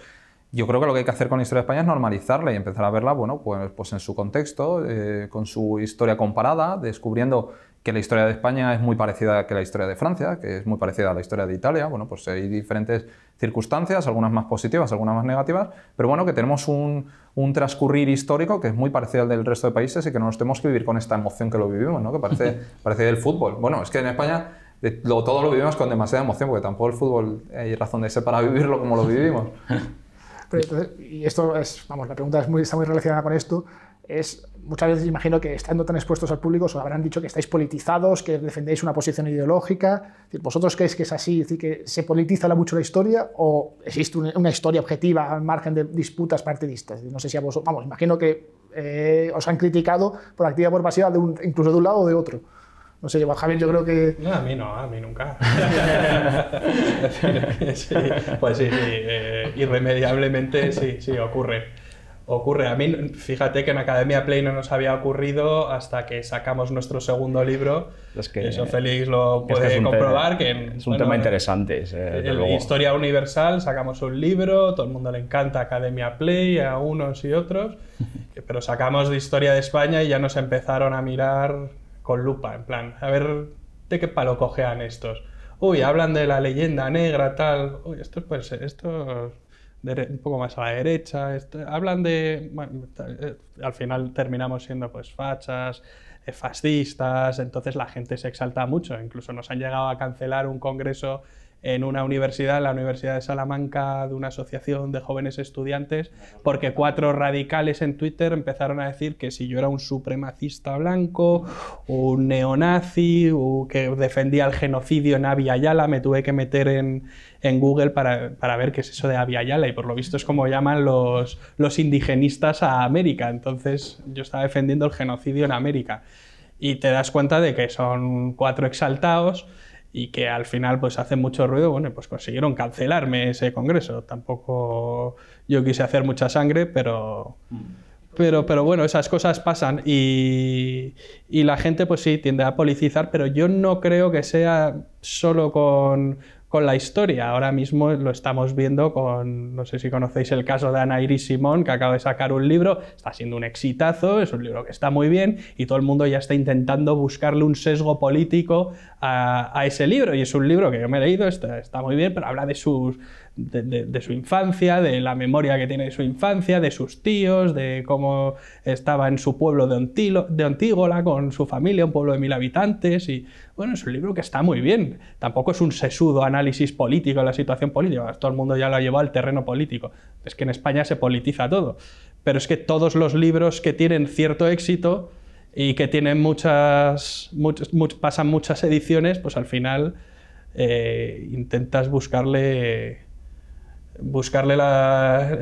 yo creo que lo que hay que hacer con la historia de España es normalizarla y empezar a verla, bueno, pues, pues en su contexto, eh, con su historia comparada, descubriendo que la historia de España es muy parecida a que la historia de Francia, que es muy parecida a la historia de Italia. Bueno, pues hay diferentes circunstancias, algunas más positivas, algunas más negativas, pero bueno, que tenemos un, un transcurrir histórico que es muy parecido al del resto de países y que no nos tenemos que vivir con esta emoción que lo vivimos, ¿no? Que parece, parece el fútbol. Bueno, es que en España eh, lo, todo lo vivimos con demasiada emoción, porque tampoco el fútbol hay razón de ser para vivirlo como lo vivimos. y esto es, vamos, la pregunta muy, está muy relacionada con esto, es muchas veces imagino que estando tan expuestos al público os habrán dicho que estáis politizados, que defendéis una posición ideológica. ¿Vosotros creéis que es así, decir, que se politiza mucho la historia o existe una, historia objetiva al margen de disputas partidistas? No sé si a vosotros, vamos, imagino que eh, os han criticado por actividad por pasiva, de un, incluso de un lado o de otro. No sé, Juan Javier, yo creo que. No, a mí no, a mí nunca. pues sí, eh, irremediablemente sí, sí, ocurre. Ocurre. A mí, fíjate que en Academia Play no nos había ocurrido hasta que sacamos nuestro segundo libro. Eso Félix lo puede comprobar. que, es un tema interesante. Eh, Historia Universal, sacamos un libro, todo el mundo le encanta Academia Play, a unos y otros. pero sacamos de Historia de España y ya nos empezaron a mirar con lupa, en plan, a ver de qué palo cojean estos. Uy, hablan de la leyenda negra, tal. Uy, esto puede ser, esto, de, un poco más a la derecha. Este, hablan de. Eh, al final terminamos siendo pues fachas, eh, fascistas, entonces la gente se exalta mucho. Incluso nos han llegado a cancelar un congreso en una universidad, la Universidad de Salamanca, de una asociación de jóvenes estudiantes, porque cuatro radicales en Twitter empezaron a decir que si yo era un supremacista blanco, un neonazi, o que defendía el genocidio en Abya Yala, me tuve que meter en, en Google para, para, ver qué es eso de Abya Yala, y por lo visto es como llaman los, los indigenistas a América. Entonces yo estaba defendiendo el genocidio en América. Y te das cuenta de que son cuatro exaltados y que al final pues hace mucho ruido, bueno, pues consiguieron cancelarme ese congreso. Tampoco yo quise hacer mucha sangre, pero... Pero, pero, bueno, esas cosas pasan y, y, la gente pues sí tiende a politizar, pero yo no creo que sea solo con, con la historia. Ahora mismo lo estamos viendo con, no sé si conocéis el caso de Ana Iris Simón, que acaba de sacar un libro, está siendo un exitazo, es un libro que está muy bien y todo el mundo ya está intentando buscarle un sesgo político a, ese libro. Y es un libro que yo me he leído, está, está muy bien, pero habla de sus de, su infancia, de la memoria que tiene de su infancia, de sus tíos, de cómo estaba en su pueblo de, de Ontígola con su familia, un pueblo de mil habitantes. Y bueno, es un libro que está muy bien. Tampoco es un sesudo análisis político de la situación política. Todo el mundo ya lo ha llevado al terreno político. Es que en España se politiza todo. Pero es que todos los libros que tienen cierto éxito y que tienen muchas, muchas, pasan muchas ediciones, pues al final eh, intentas buscarle buscarle la,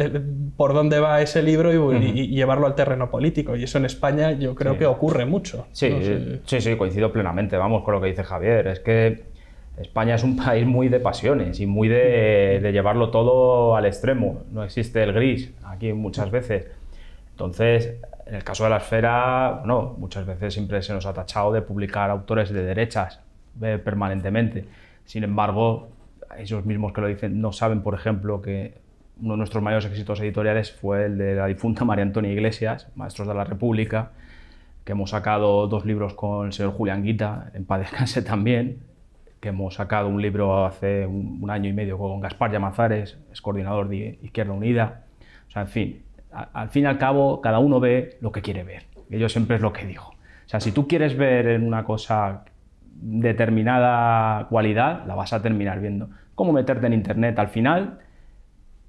por dónde va ese libro y, llevarlo al terreno político. Y eso en España yo creo que ocurre mucho. Sí, sí, sí, coincido plenamente, vamos, con lo que dice Javier. Es que España es un país muy de pasiones y muy de, llevarlo todo al extremo. No existe el gris aquí muchas veces. Entonces, en el caso de la esfera, bueno, muchas veces siempre se nos ha tachado de publicar autores de derechas eh, permanentemente. Sin embargo, ellos mismos que lo dicen no saben, por ejemplo, que uno de nuestros mayores éxitos editoriales fue el de la difunta María Antonia Iglesias, Maestros de la República, que hemos sacado dos libros con el señor Julián Guita, en paz también, que hemos sacado un libro hace un, año y medio con Gaspar Llamazares, es coordinador de Izquierda Unida. O sea, en fin, al fin y al cabo, cada uno ve lo que quiere ver. Y yo siempre es lo que dijo. O sea, si tú quieres ver en una cosa determinada cualidad, la vas a terminar viendo cómo meterte en Internet. Al final,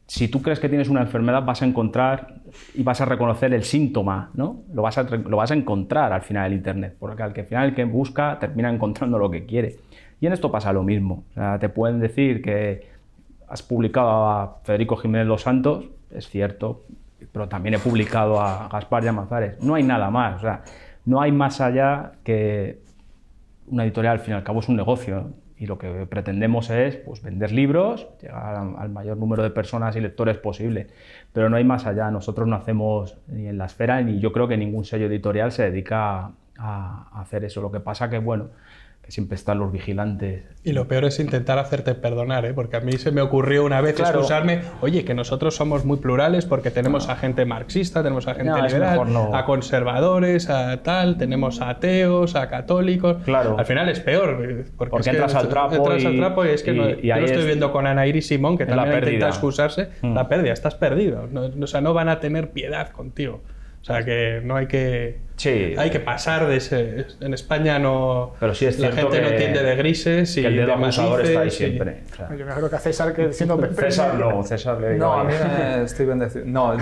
si tú crees que tienes una enfermedad, vas a encontrar y vas a reconocer el síntoma, ¿no? Lo vas a, lo vas a encontrar al final del Internet, porque al, que, final el que busca termina encontrando lo que quiere. Y en esto pasa lo mismo. O sea, te pueden decir que has publicado a Federico Jiménez Los Santos, es cierto, pero también he publicado a Gaspar Llamazares. No hay nada más, o sea, no hay más allá que una editorial, al fin y al cabo, es un negocio y lo que pretendemos es pues, vender libros, llegar al mayor número de personas y lectores posible. Pero no hay más allá, nosotros no hacemos ni en la esfera, ni yo creo que ningún sello editorial se dedica a, a hacer eso. Lo que pasa que, bueno, siempre están los vigilantes. Y lo peor es intentar hacerte perdonar, ¿eh? porque a mí se me ocurrió una vez excusarme, oye, que nosotros somos muy plurales porque tenemos a gente marxista, tenemos a gente liberal, a conservadores, a tal, tenemos a ateos, a católicos. Claro. Al final es peor, eh, porque, entras, al trapo y, trapo y es que no, yo estoy viendo con Ana Iris Simón, que te la intenta excusarse, mm. la pérdida, estás perdido. o sea, no van a tener piedad contigo. O sea que no hay que. Sí. Hay que pasar de ese. En España no. Pero La gente no tiende de grises y. el dedo de acusador está ahí siempre. Yo me acuerdo que a César, que siendo César no, César le digo. No, a mí estoy bendecido. No,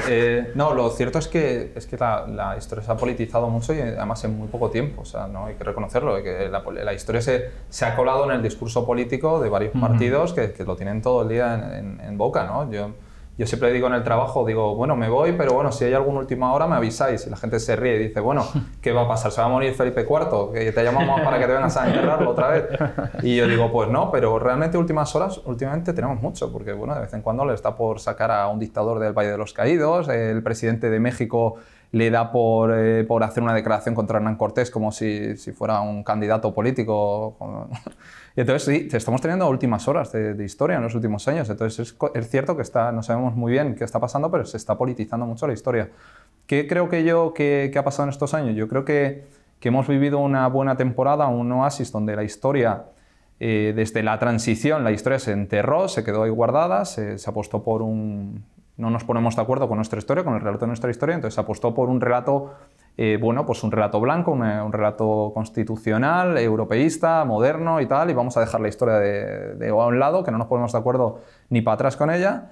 no, lo cierto es que, es que la, historia se ha politizado mucho y además en muy poco tiempo. O sea, no hay que reconocerlo. Que la, historia se, se, ha colado en el discurso político de varios partidos que, lo tienen todo el día en, en boca, ¿no? Yo yo siempre digo en el trabajo, digo, bueno, me voy, pero bueno, si hay alguna última hora me avisáis. Y la gente se ríe y dice, bueno, ¿qué va a pasar? ¿Se va a morir Felipe IV? Que te llamamos para que te vengas a enterrarlo otra vez. Y yo digo, pues no, pero realmente últimas horas, últimamente tenemos mucho, porque bueno, de vez en cuando le está por sacar a un dictador del Valle de los Caídos, el presidente de México le da por, eh, por hacer una declaración contra Hernán Cortés como si, si fuera un candidato político. y entonces sí, estamos teniendo últimas horas de, historia en los últimos años. Entonces es, es, cierto que está, no sabemos muy bien qué está pasando, pero se está politizando mucho la historia. ¿Qué creo que yo que, ha pasado en estos años? Yo creo que, que, hemos vivido una buena temporada, un oasis donde la historia... Eh, desde la transición, la historia se enterró, se quedó ahí guardada, se, se apostó por un, no nos ponemos de acuerdo con nuestra historia, con el relato de nuestra historia, entonces apostó por un relato, eh, bueno, pues un relato blanco, eh, un, relato constitucional, europeísta, moderno y tal, y vamos a dejar la historia de, de a un lado, que no nos ponemos de acuerdo ni para atrás con ella,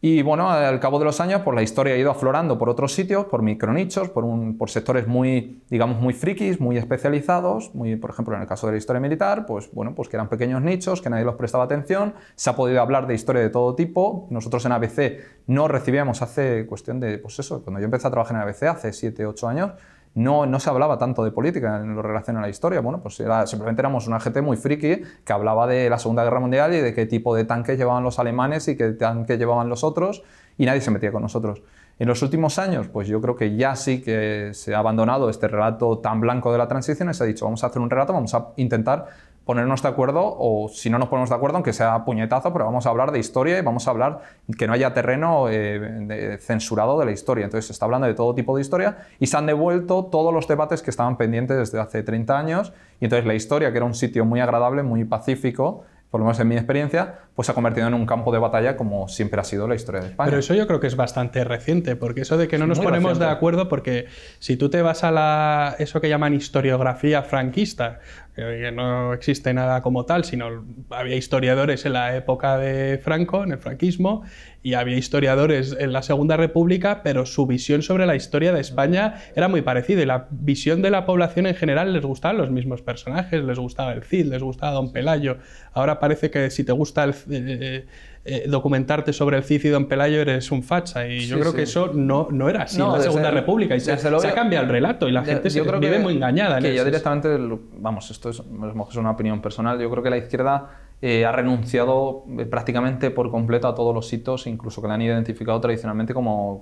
y bueno, al cabo de los años, pues la historia ha ido aflorando por otros sitios, por micronichos, por, un, por sectores muy, digamos, muy frikis, muy especializados, muy, por ejemplo, en el caso de la historia militar, pues bueno, pues que eran pequeños nichos, que nadie los prestaba atención, se ha podido hablar de historia de todo tipo, nosotros en ABC no recibíamos hace cuestión de, pues eso, cuando yo empecé a trabajar en ABC hace 7, 8 años, no, se hablaba tanto de política en lo relacionado a la historia. Bueno, pues simplemente éramos una gente muy friki que hablaba de la Segunda Guerra Mundial y de qué tipo de tanques llevaban los alemanes y qué tanques llevaban los otros, y nadie se metía con nosotros. En los últimos años, pues yo creo que ya sí que se ha abandonado este relato tan blanco de la transición y se ha dicho, vamos a hacer un relato, vamos a intentar ponernos de acuerdo o si no nos ponemos de acuerdo, aunque sea puñetazo, pero vamos a hablar de historia y vamos a hablar que no haya terreno eh, censurado de la historia. Entonces se está hablando de todo tipo de historia y se han devuelto todos los debates que estaban pendientes desde hace 30 años y entonces la historia, que era un sitio muy agradable, muy pacífico, por lo menos en mi experiencia, pues se ha convertido en un campo de batalla como siempre ha sido la historia de España. Pero eso yo creo que es bastante reciente, porque eso de que no nos ponemos de acuerdo, porque si tú te vas a la, eso que llaman historiografía franquista, que no existe nada como tal, sino había historiadores en la época de Franco, en el franquismo, y había historiadores en la Segunda República, pero su visión sobre la historia de España era muy parecida y la visión de la población en general les gustaban los mismos personajes, les gustaba el Cid, les gustaba Don Pelayo. Ahora parece que si te gusta el eh, eh, documentarte sobre el cícido en Pelayo eres un facha. Y yo creo que eso no, no era así en la Segunda República. Y se, cambia el relato y la gente se vive muy engañada. Que yo directamente, vamos, esto es, es una opinión personal, yo creo que la izquierda eh, ha renunciado prácticamente por completo a todos los hitos, incluso que le han identificado tradicionalmente como,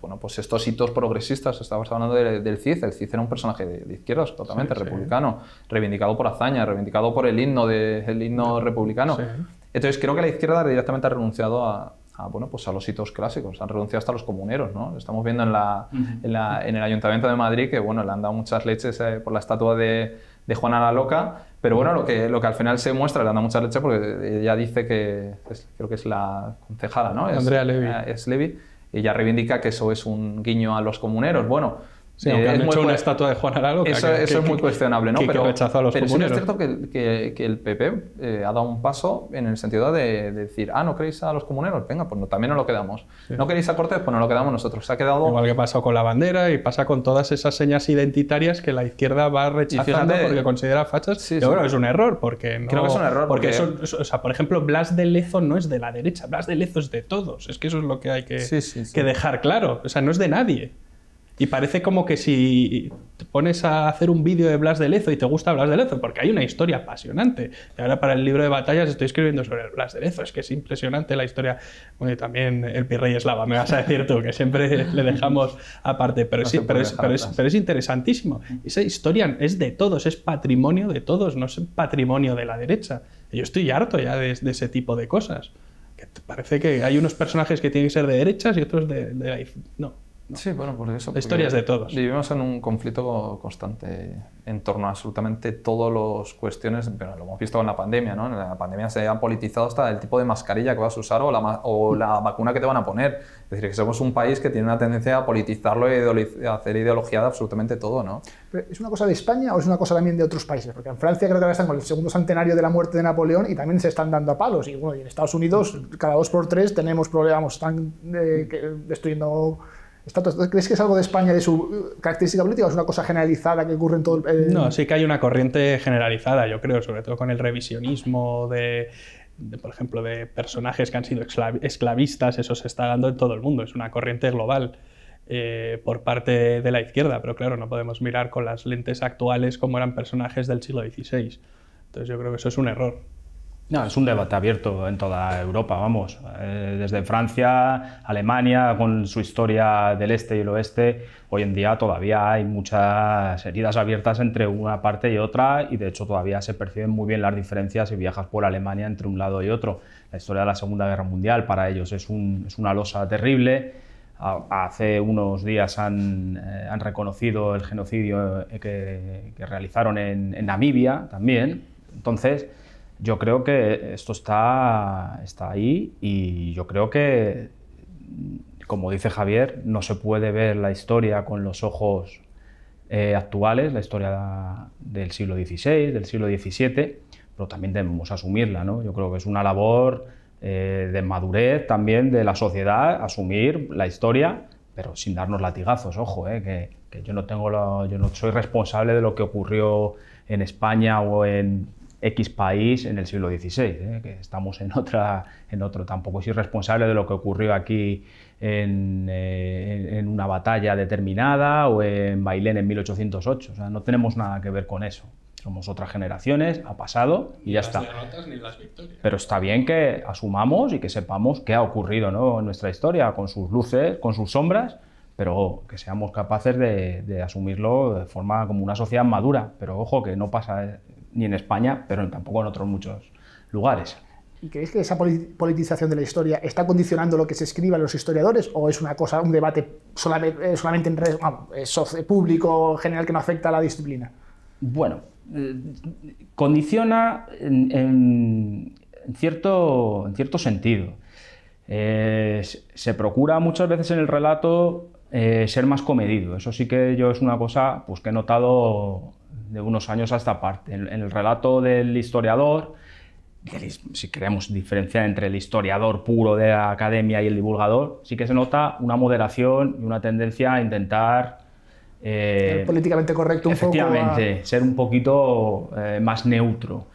bueno, pues estos hitos progresistas. Estabas hablando del CID, el CID era un personaje de, izquierdas totalmente republicano, reivindicado por hazaña, reivindicado por el himno, de, himno republicano. Sí. Entonces creo que la izquierda directamente ha renunciado a, bueno, pues a los hitos clásicos, han renunciado hasta a los comuneros. ¿no? Estamos viendo en, en, el Ayuntamiento de Madrid que bueno, le han dado muchas leches eh, por la estatua de, Juana la Loca, pero bueno, lo que, lo que al final se muestra, le han dado muchas leches porque ella dice que, es, creo que es la concejala, ¿no? Es, Levy. Eh, es Levy. Ella reivindica que eso es un guiño a los comuneros. Bueno, Sí, aunque eh, han hecho una estatua de Juan Aralo. eso, es muy cuestionable, ¿no? pero los pero sí es cierto que, el PP eh, ha dado un paso en el sentido de, decir, ah, no queréis a los comuneros, venga, pues no, también no lo quedamos. No queréis a Cortés, pues no lo quedamos nosotros. ha quedado... Igual que pasó con la bandera y pasa con todas esas señas identitarias que la izquierda va rechazando porque considera fachas. Sí, Yo es un error, porque Creo que es un error. Porque, por ejemplo, Blas de Lezo no es de la derecha, Blas de Lezo es de todos. Es que eso es lo que hay que, que dejar claro. O sea, no es de nadie. Y parece como que si te pones a hacer un vídeo de Blas de Lezo y te gusta Blas de Lezo, porque hay una historia apasionante. Y ahora para el libro de batallas estoy escribiendo sobre Blas de Lezo. Es que es impresionante la historia. Bueno, y también el Pirrey eslava, me vas a decir tú, que siempre le dejamos aparte. Pero, sí, pero, es, pero, es, interesantísimo. Esa historia es de todos, es patrimonio de todos, no es patrimonio de la derecha. Yo estoy harto ya de, ese tipo de cosas. Que parece que hay unos personajes que tienen que ser de derechas y otros de, No Sí, bueno, por eso. historias de todos. Vivimos en un conflicto constante en torno a absolutamente todas las cuestiones, pero lo hemos visto con la pandemia, ¿no? En la pandemia se han politizado hasta el tipo de mascarilla que vas a usar o la, o la vacuna que te van a poner. Es decir, que somos un país que tiene una tendencia a politizarlo y e a hacer ideología de absolutamente todo, ¿no? ¿Es una cosa de España o es una cosa también de otros países? Porque en Francia creo que ahora están con el segundo centenario de la muerte de Napoleón y también se están dando a palos. Y bueno, y en Estados Unidos cada dos por tres tenemos problemas, están eh, destruyendo ¿Crees que es algo de España, de su eh, característica política, o es una cosa generalizada que ocurre en todo el... No, sí que hay una corriente generalizada, yo creo, sobre todo con el revisionismo de... por ejemplo, de personajes que han sido esclavistas, eso se está dando en todo el mundo, es una corriente global eh, por parte de la izquierda, pero claro, no podemos mirar con las lentes actuales como eran personajes del siglo XVI. Entonces yo creo que eso es un error. No, es un debate abierto en toda Europa, vamos, eh, desde Francia, Alemania, con su historia del este y el oeste, hoy en día todavía hay muchas heridas abiertas entre una parte y otra y de hecho todavía se perciben muy bien las diferencias si viajas por Alemania entre un lado y otro. La historia de la Segunda Guerra Mundial para ellos es, una losa terrible. hace unos días han, eh, reconocido el genocidio eh, que, realizaron en, en Namibia también. Entonces, yo creo que esto está, está ahí y yo creo que, como dice Javier, no se puede ver la historia con los ojos eh, actuales, la historia del siglo XVI, del siglo XVII, pero también debemos asumirla. Yo creo que es una labor eh, de madurez también de la sociedad, asumir la historia, pero sin darnos latigazos, ojo, eh, que, yo, no tengo yo no soy responsable de lo que ocurrió en España o en X país en el siglo XVI, ¿eh? que estamos en, otra, en otro. Tampoco es irresponsable de lo que ocurrió aquí en, eh, una batalla determinada o en Bailén en 1808. O sea, no tenemos nada que ver con eso. Somos otras generaciones, ha pasado y ya está. Pero está bien que asumamos y que sepamos qué ha ocurrido en nuestra historia, con sus luces, con sus sombras, pero que seamos capaces de, asumirlo de forma como una sociedad madura. Pero ojo, que no pasa ni en España, pero tampoco en otros muchos lugares. ¿Y creéis que esa politización de la historia está condicionando lo que se escriba a los historiadores o es una cosa, un debate eh, solamente, en redes, eh, eh, público general que no afecta a la disciplina? Bueno, condiciona en, cierto, en, cierto, sentido. se procura muchas veces en el relato ser más comedido. Eso sí que yo es una cosa pues, que he notado de unos años a esta parte. En, el relato del historiador, si queremos diferenciar entre el historiador puro de la academia y el divulgador, sí que se nota una moderación y una tendencia a intentar eh, políticamente correcto un efectivamente, poco ah. ser un poquito eh, más neutro.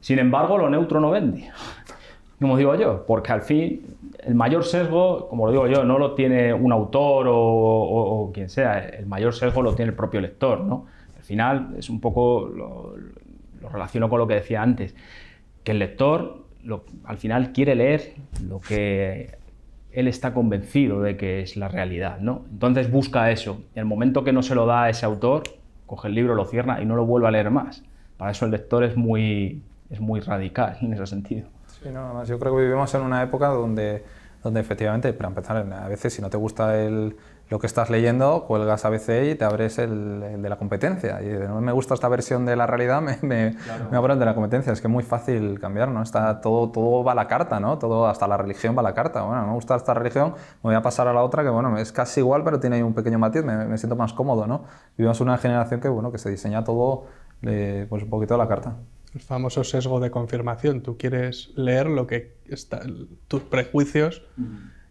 Sin embargo, lo neutro no vende, como digo yo, porque al fin el mayor sesgo, como lo digo yo, no lo tiene un autor o, o quien sea, el mayor sesgo lo tiene el propio lector, ¿no? final es un poco, lo, relaciono con lo que decía antes, que el lector al final quiere leer lo que él está convencido de que es la realidad, ¿no? Entonces busca eso. Y el momento que no se lo da a ese autor, coge el libro, lo cierra y no lo vuelve a leer más. Para eso el lector es muy, es muy radical en ese sentido. Sí, no, yo creo que vivimos en una época donde, donde efectivamente, para empezar, a veces si no te gusta el, lo que estás leyendo, cuelgas ABC y te abres el, de la competencia. Y de no me gusta esta versión de la realidad, me, abro de la competencia. Es que es muy fácil cambiar, ¿no? Está, todo, todo va a la carta, ¿no? Todo, hasta la religión va a la carta. Bueno, me gusta esta religión, me voy a pasar a la otra que, bueno, es casi igual, pero tiene un pequeño matiz, me, siento más cómodo, ¿no? Vivimos una generación que, bueno, que se diseña todo, eh, pues un poquito a la carta. El famoso sesgo de confirmación. Tú quieres leer lo que está, tus prejuicios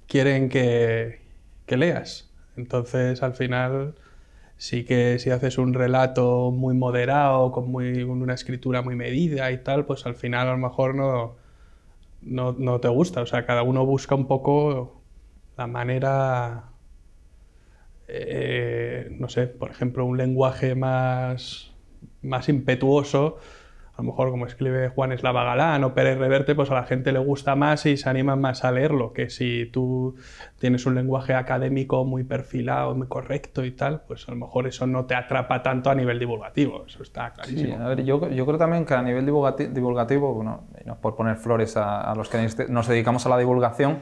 quieren que, que leas entonces, al final, sí que si haces un relato muy moderado, con una escritura muy medida y tal, pues al final a lo mejor no, te gusta. O sea, cada uno busca un poco la manera eh, no sé, por ejemplo, un lenguaje más impetuoso, a lo mejor como escribe Juan Eslava Galán o Pérez Reverte, pues a la gente le gusta más y se animan más a leerlo, que si tú tienes un lenguaje académico muy perfilado, muy correcto y tal, pues a lo mejor eso no te atrapa tanto a nivel divulgativo, eso está clarísimo. a ver, yo, creo también que a nivel divulgativo, por poner flores a los que nos dedicamos a la divulgación,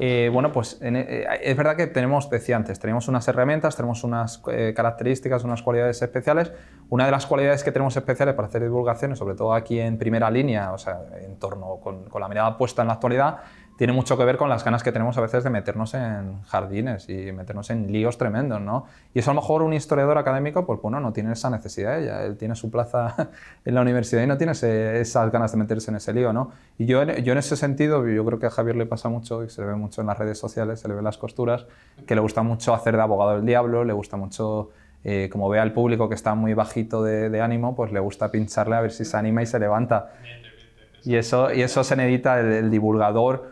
eh, bueno, pues eh, es verdad que tenemos, decía antes, tenemos unas herramientas, tenemos unas eh, características, unas cualidades especiales. Una de las cualidades que tenemos especiales para hacer divulgaciones, sobre todo aquí en primera línea, o sea, en torno con, con la mirada puesta en la actualidad, tiene mucho que ver con las ganas que tenemos a veces de meternos en jardines y meternos en líos tremendos, ¿no? Y eso a lo mejor un historiador académico, pues bueno, no tiene esa necesidad ya él tiene su plaza en la universidad y no tiene esas ganas de meterse en ese lío, ¿no? Y yo, yo en ese sentido, yo creo que a Javier le pasa mucho, y se le ve mucho en las redes sociales, se le ven las costuras, que le gusta mucho hacer de abogado del diablo, le gusta mucho... Eh, como ve al público que está muy bajito de, ánimo, pues le gusta pincharle a ver si se anima y se levanta. Y eso, y eso se necesita el divulgador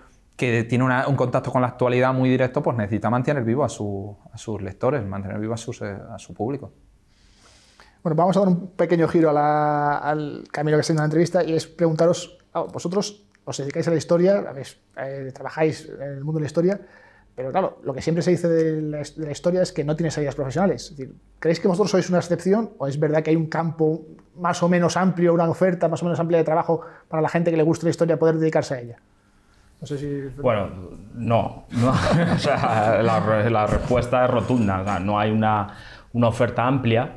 que tiene un contacto con la actualidad muy directo, pues necesita mantener vivo a, sus lectores, mantener vivo eh, a, su público. Bueno, vamos a dar un pequeño giro al camino que está en la entrevista y es preguntaros, ah, vosotros os dedicáis a la historia, eh, trabajáis en el mundo de la historia, pero claro, lo que siempre se dice de la, historia es que no tiene salidas profesionales. ¿Creéis que vosotros sois una excepción o es verdad que hay un campo más o menos amplio, una oferta más o menos amplia de trabajo para la gente que le gusta la historia poder dedicarse a ella? si... Bueno, no. o sea, la, respuesta es rotunda. no hay una, una oferta amplia,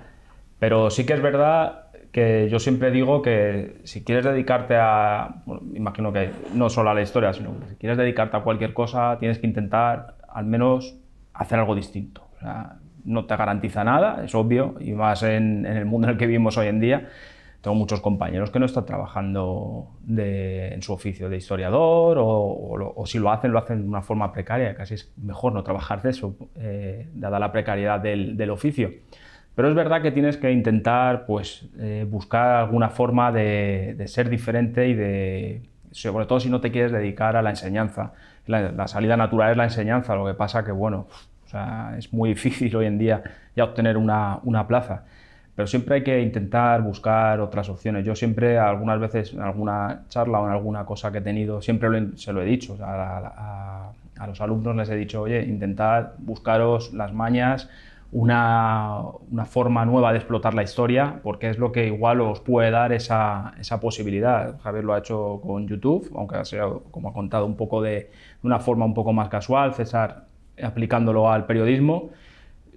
pero sí que es verdad que yo siempre digo que si quieres dedicarte a, imagino que no solo a la historia, sino que si quieres dedicarte a cualquier cosa, tienes que intentar al menos hacer algo distinto. no te garantiza nada, es obvio, y más en, en, el mundo en el que vivimos hoy en día, tengo muchos compañeros que no están trabajando en su oficio de historiador o, si lo hacen, lo hacen de una forma precaria. Casi es mejor no trabajar de eso, eh, dada la precariedad del, oficio. Pero es verdad que tienes que intentar pues, eh, buscar alguna forma de, ser diferente y de, sobre todo si no te quieres dedicar a la enseñanza. La, la salida natural es la enseñanza, lo que pasa que bueno, o sea, es muy difícil hoy en día ya obtener una, una plaza. Pero siempre hay que intentar buscar otras opciones. Yo siempre, algunas veces, en alguna charla o en alguna cosa que he tenido, siempre se lo he dicho. a, los alumnos les he dicho, oye, intentad buscaros las mañas una, una, forma nueva de explotar la historia, porque es lo que igual os puede dar esa, esa posibilidad. Javier lo ha hecho con YouTube, aunque sea, como ha contado, un poco de, de una forma un poco más casual, César aplicándolo al periodismo.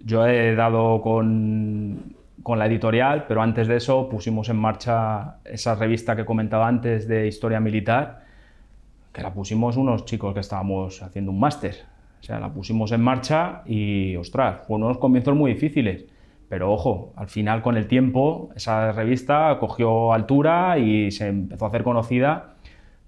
Yo he dado con con la editorial, pero antes de eso pusimos en marcha esa revista que comentaba antes de historia militar, que la pusimos unos chicos que estábamos haciendo un máster. O sea, la pusimos en marcha y, ostras, fueron unos comienzos muy difíciles. Pero ojo, al final con el tiempo esa revista cogió altura y se empezó a hacer conocida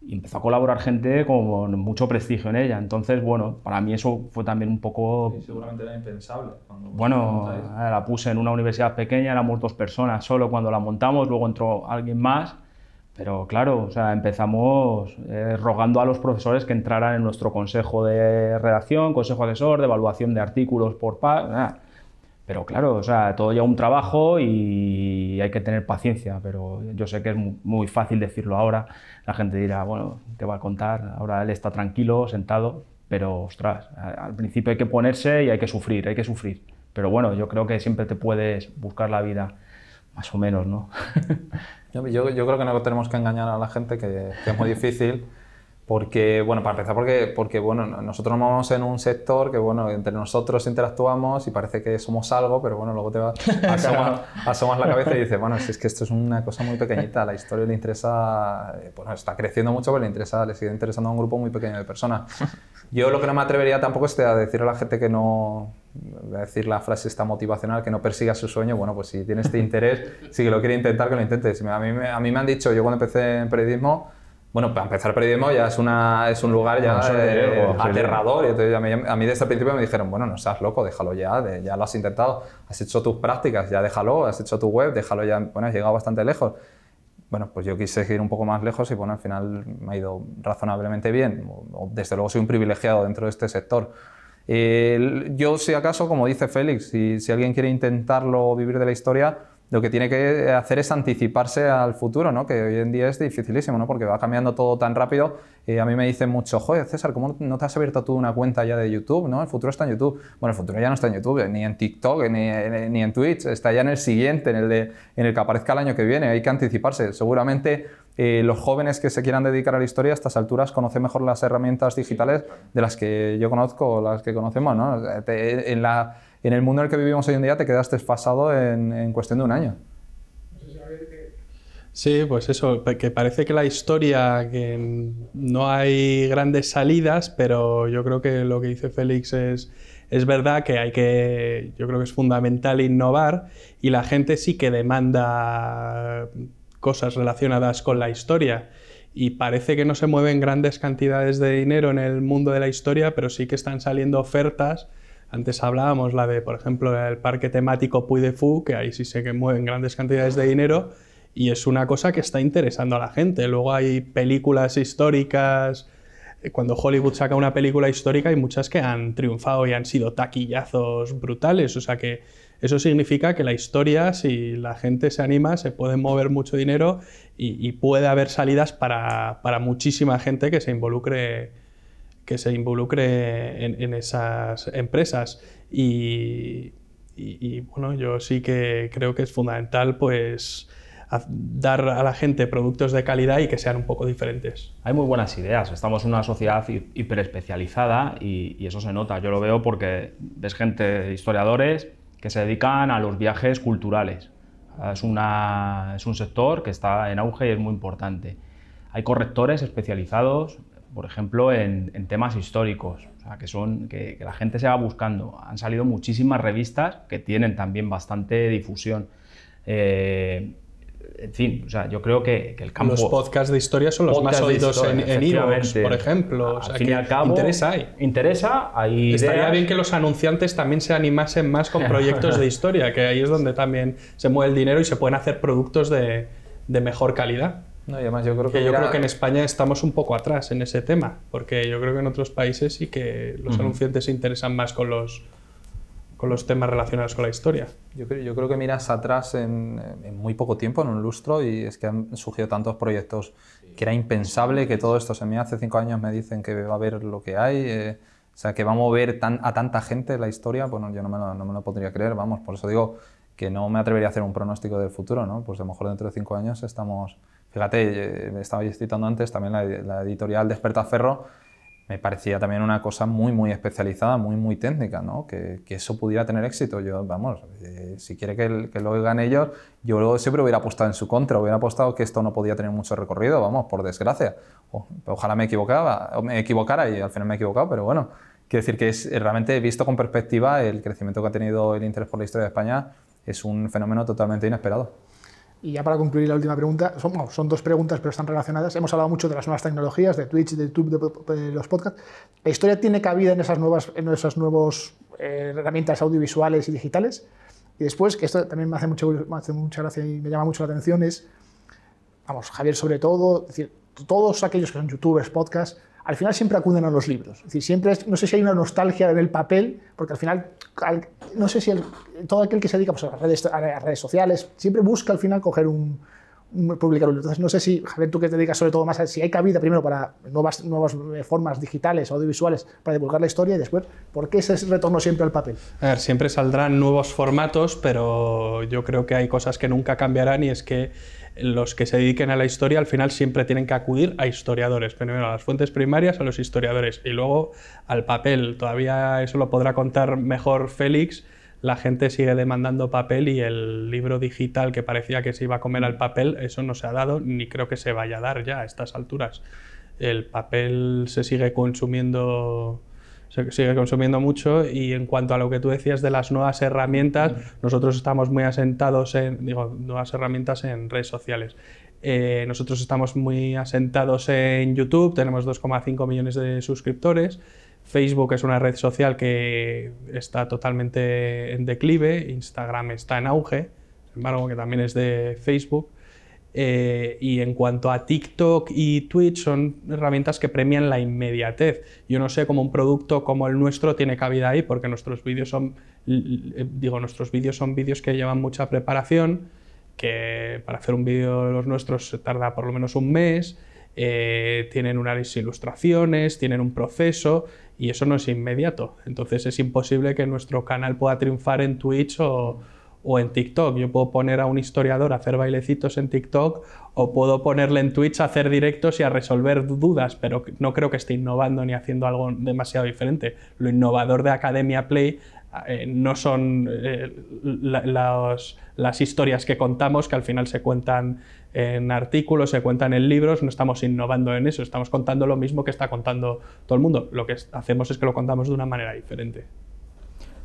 y empezó a colaborar gente con mucho prestigio en ella. Entonces, bueno, para mí eso fue también un poco... seguramente era impensable. bueno, eh, la puse en una universidad pequeña, éramos dos personas solo cuando la montamos, luego entró alguien más, pero claro, o sea, empezamos eh, rogando a los profesores que entraran en nuestro consejo de redacción, consejo asesor, de evaluación de artículos por par... Pero claro, o sea, todo lleva un trabajo y hay que tener paciencia, pero yo sé que es muy fácil decirlo ahora. La gente dirá, bueno, te va a contar, ahora él está tranquilo, sentado, pero ostras, al principio hay que ponerse y hay que sufrir, hay que sufrir. Pero bueno, yo creo que siempre te puedes buscar la vida, más o menos, ¿no? yo, yo, creo que no tenemos que engañar a la gente, que es muy difícil. Porque, bueno, para empezar, porque, porque bueno, nosotros nos vamos en un sector que, bueno, entre nosotros interactuamos y parece que somos algo, pero bueno, luego te vas, asomas, la cabeza y dices, bueno, si es que esto es una cosa muy pequeñita, la historia le interesa, bueno, eh, pues está creciendo mucho, pero le interesa, le sigue interesando a un grupo muy pequeño de personas. Yo lo que no me atrevería tampoco es a decir a la gente que no, a decir la frase esta motivacional, que no persiga su sueño, bueno, pues si tiene este interés, si lo quiere intentar, que lo intente. A mí, a mí me han dicho, yo cuando empecé en periodismo, bueno, para empezar periodismo ya es, una, es un lugar ya ah, aterrador. a, mí, desde el principio me dijeron, bueno, no seas loco, déjalo ya, ya lo has intentado, has hecho tus prácticas, ya déjalo, has hecho tu web, déjalo ya, bueno, has llegado bastante lejos. Bueno, pues yo quise ir un poco más lejos y bueno, al final me ha ido razonablemente bien. Desde luego soy un privilegiado dentro de este sector. yo si acaso, como dice Félix, si, si alguien quiere intentarlo vivir de la historia, lo que tiene que hacer es anticiparse al futuro, ¿no? que hoy en día es dificilísimo, ¿no? porque va cambiando todo tan rápido. Eh, a mí me dicen mucho, joder, César, ¿cómo no te has abierto tú una cuenta ya de YouTube? ¿no? El futuro está en YouTube. Bueno, el futuro ya no está en YouTube, eh, ni en TikTok, eh, ni, ni en Twitch, está ya en el siguiente, en el, de, en el que aparezca el año que viene, hay que anticiparse. Seguramente los jóvenes que se quieran dedicar a la historia a estas alturas conocen mejor las herramientas digitales de las que yo conozco, las que conocemos. ¿no? En la y en el mundo en el que vivimos hoy en día te quedaste desfasado en, en cuestión de un año. Sí, pues eso, que parece que la historia, que no hay grandes salidas, pero yo creo que lo que dice Félix es, es verdad que hay que, yo creo que es fundamental innovar y la gente sí que demanda cosas relacionadas con la historia y parece que no se mueven grandes cantidades de dinero en el mundo de la historia, pero sí que están saliendo ofertas antes hablábamos la de, por ejemplo, el parque temático Puy de Fou, que ahí sí sé que mueven grandes cantidades de dinero y es una cosa que está interesando a la gente. Luego hay películas históricas. Eh, cuando Hollywood saca una película histórica hay muchas que han triunfado y han sido taquillazos brutales. O sea que eso significa que la historia, si la gente se anima, se puede mover mucho dinero y, puede haber salidas para, para muchísima gente que se involucre que se involucre en, esas empresas y, bueno, yo sí que creo que es fundamental pues dar a la gente productos de calidad y que sean un poco diferentes. Hay muy buenas ideas. Estamos en una sociedad hiperespecializada y, y eso se nota. Yo lo veo porque ves gente, historiadores, que se dedican a los viajes culturales. Es, es un sector que está en auge y es muy importante. Hay correctores especializados, por ejemplo, en, temas históricos, que, son, que, la gente se va buscando. Han salido muchísimas revistas que tienen también bastante difusión. Eh, en fin, o sea, yo creo que, el campo... Los podcasts de historia son los más oídos en, en por ejemplo. al fin y al cabo, interesa ahí. Interesa, hay Estaría bien que los anunciantes también se animasen más con proyectos de historia, que ahí es donde también se mueve el dinero y se pueden hacer productos de, de mejor calidad además yo creo que, yo creo que en España estamos un poco atrás en ese tema, porque yo creo que en otros países sí que los anunciantes se interesan más con los con los temas relacionados con la historia. Yo creo, yo creo que miras atrás en, muy poco tiempo, en un lustro, y es que han surgido tantos proyectos que era impensable que todo esto. se me hace cinco años me dicen que va a haber lo que hay, eh, o sea, que va a mover tan, a tanta gente la historia, bueno, yo no me, lo, no me lo podría creer, vamos, por eso digo que no me atrevería a hacer un pronóstico del futuro, ¿no? Pues a lo mejor dentro de cinco años estamos Fíjate, me eh, estabais citando antes también la, editorial editorial Despertaferro, me parecía también una cosa muy, muy especializada, muy, muy técnica, ¿no? Que, eso pudiera tener éxito. Yo, vamos, eh, si quiere que, lo oigan ellos, yo siempre hubiera apostado en su contra, hubiera apostado que esto no podía tener mucho recorrido, vamos, por desgracia. ojalá me equivocaba, me equivocara y al final me he equivocado, pero bueno. Quiero decir que es eh, realmente visto con perspectiva el crecimiento que ha tenido el interés por la historia de España es un fenómeno totalmente inesperado. Y ya para concluir la última pregunta, son, dos preguntas, pero están relacionadas. Hemos hablado mucho de las nuevas tecnologías, de Twitch, de YouTube, de, los podcasts. ¿La historia tiene cabida en esas nuevas, en esas nuevos, eh, herramientas audiovisuales y digitales? Y después, que esto también me hace, mucho, me hace mucha gracia y me llama mucho la atención, es, vamos, Javier sobre todo, decir, todos aquellos que son youtubers, podcasts, al final siempre acuden a los libros. siempre no sé si hay una nostalgia del papel, porque al final, no sé si todo aquel que se dedica pues, a, las redes, sociales, siempre busca al final coger un, publicarlo. publicar un Entonces, no sé si, Javier, tú que te dedicas sobre todo más a si hay cabida primero para nuevas, nuevas eh, formas digitales, audiovisuales, para divulgar la historia y después, ¿por qué ese retorno siempre al papel? A ver, siempre saldrán nuevos formatos, pero yo creo que hay cosas que nunca cambiarán y es que los que se dediquen a la historia al final siempre tienen que acudir a historiadores, primero a las fuentes primarias, a los historiadores y luego al papel. Todavía eso lo podrá contar mejor Félix. La gente sigue demandando papel y el libro digital que parecía que se iba a comer al papel, eso no se ha dado ni creo que se vaya a dar ya a estas alturas. El papel se sigue consumiendo se sigue consumiendo mucho y en cuanto a lo que tú decías de las nuevas herramientas, mm. nosotros estamos muy asentados en, digo, nuevas herramientas en redes sociales. Eh, nosotros estamos muy asentados en YouTube, tenemos 2,5 millones de suscriptores. Facebook es una red social que está totalmente en declive, Instagram está en auge, sin embargo, que también es de Facebook. Eh, y en cuanto a TikTok y Twitch, son herramientas que premian la inmediatez. Yo no sé cómo un producto como el nuestro tiene cabida ahí, porque nuestros vídeos son, eh, digo, nuestros vídeos son vídeos que llevan mucha preparación, que para hacer un vídeo de los nuestros se tarda por lo menos un mes, eh, tienen unas ilustraciones, tienen un proceso y eso no es inmediato. Entonces es imposible que nuestro canal pueda triunfar en Twitch o o en TikTok. Yo puedo poner a un historiador a hacer bailecitos en TikTok o puedo ponerle en Twitch a hacer directos y a resolver dudas, pero no creo que esté innovando ni haciendo algo demasiado diferente. Lo innovador de Academia Play eh, no son eh, las historias que contamos, que al final se cuentan en artículos, se cuentan en libros, no estamos innovando en eso, estamos contando lo mismo que está contando todo el mundo. Lo que hacemos es que lo contamos de una manera diferente.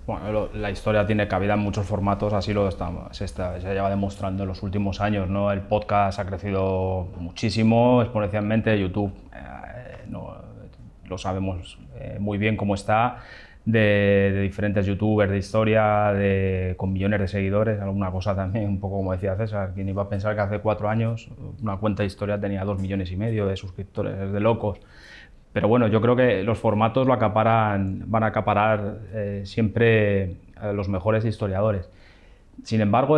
Bueno, la historia tiene cabida en muchos formatos, así lo está, se, está, lleva demostrando en los últimos años. ¿no? El podcast ha crecido muchísimo exponencialmente, YouTube eh, no, lo sabemos eh, muy bien cómo está, de, diferentes youtubers de historia, de, con millones de seguidores, alguna cosa también, un poco como decía César, quien iba a pensar que hace cuatro años una cuenta de historia tenía dos millones y medio de suscriptores, es de locos. Pero bueno, yo creo que los formatos lo van a acaparar eh, siempre a los mejores historiadores. Sin embargo,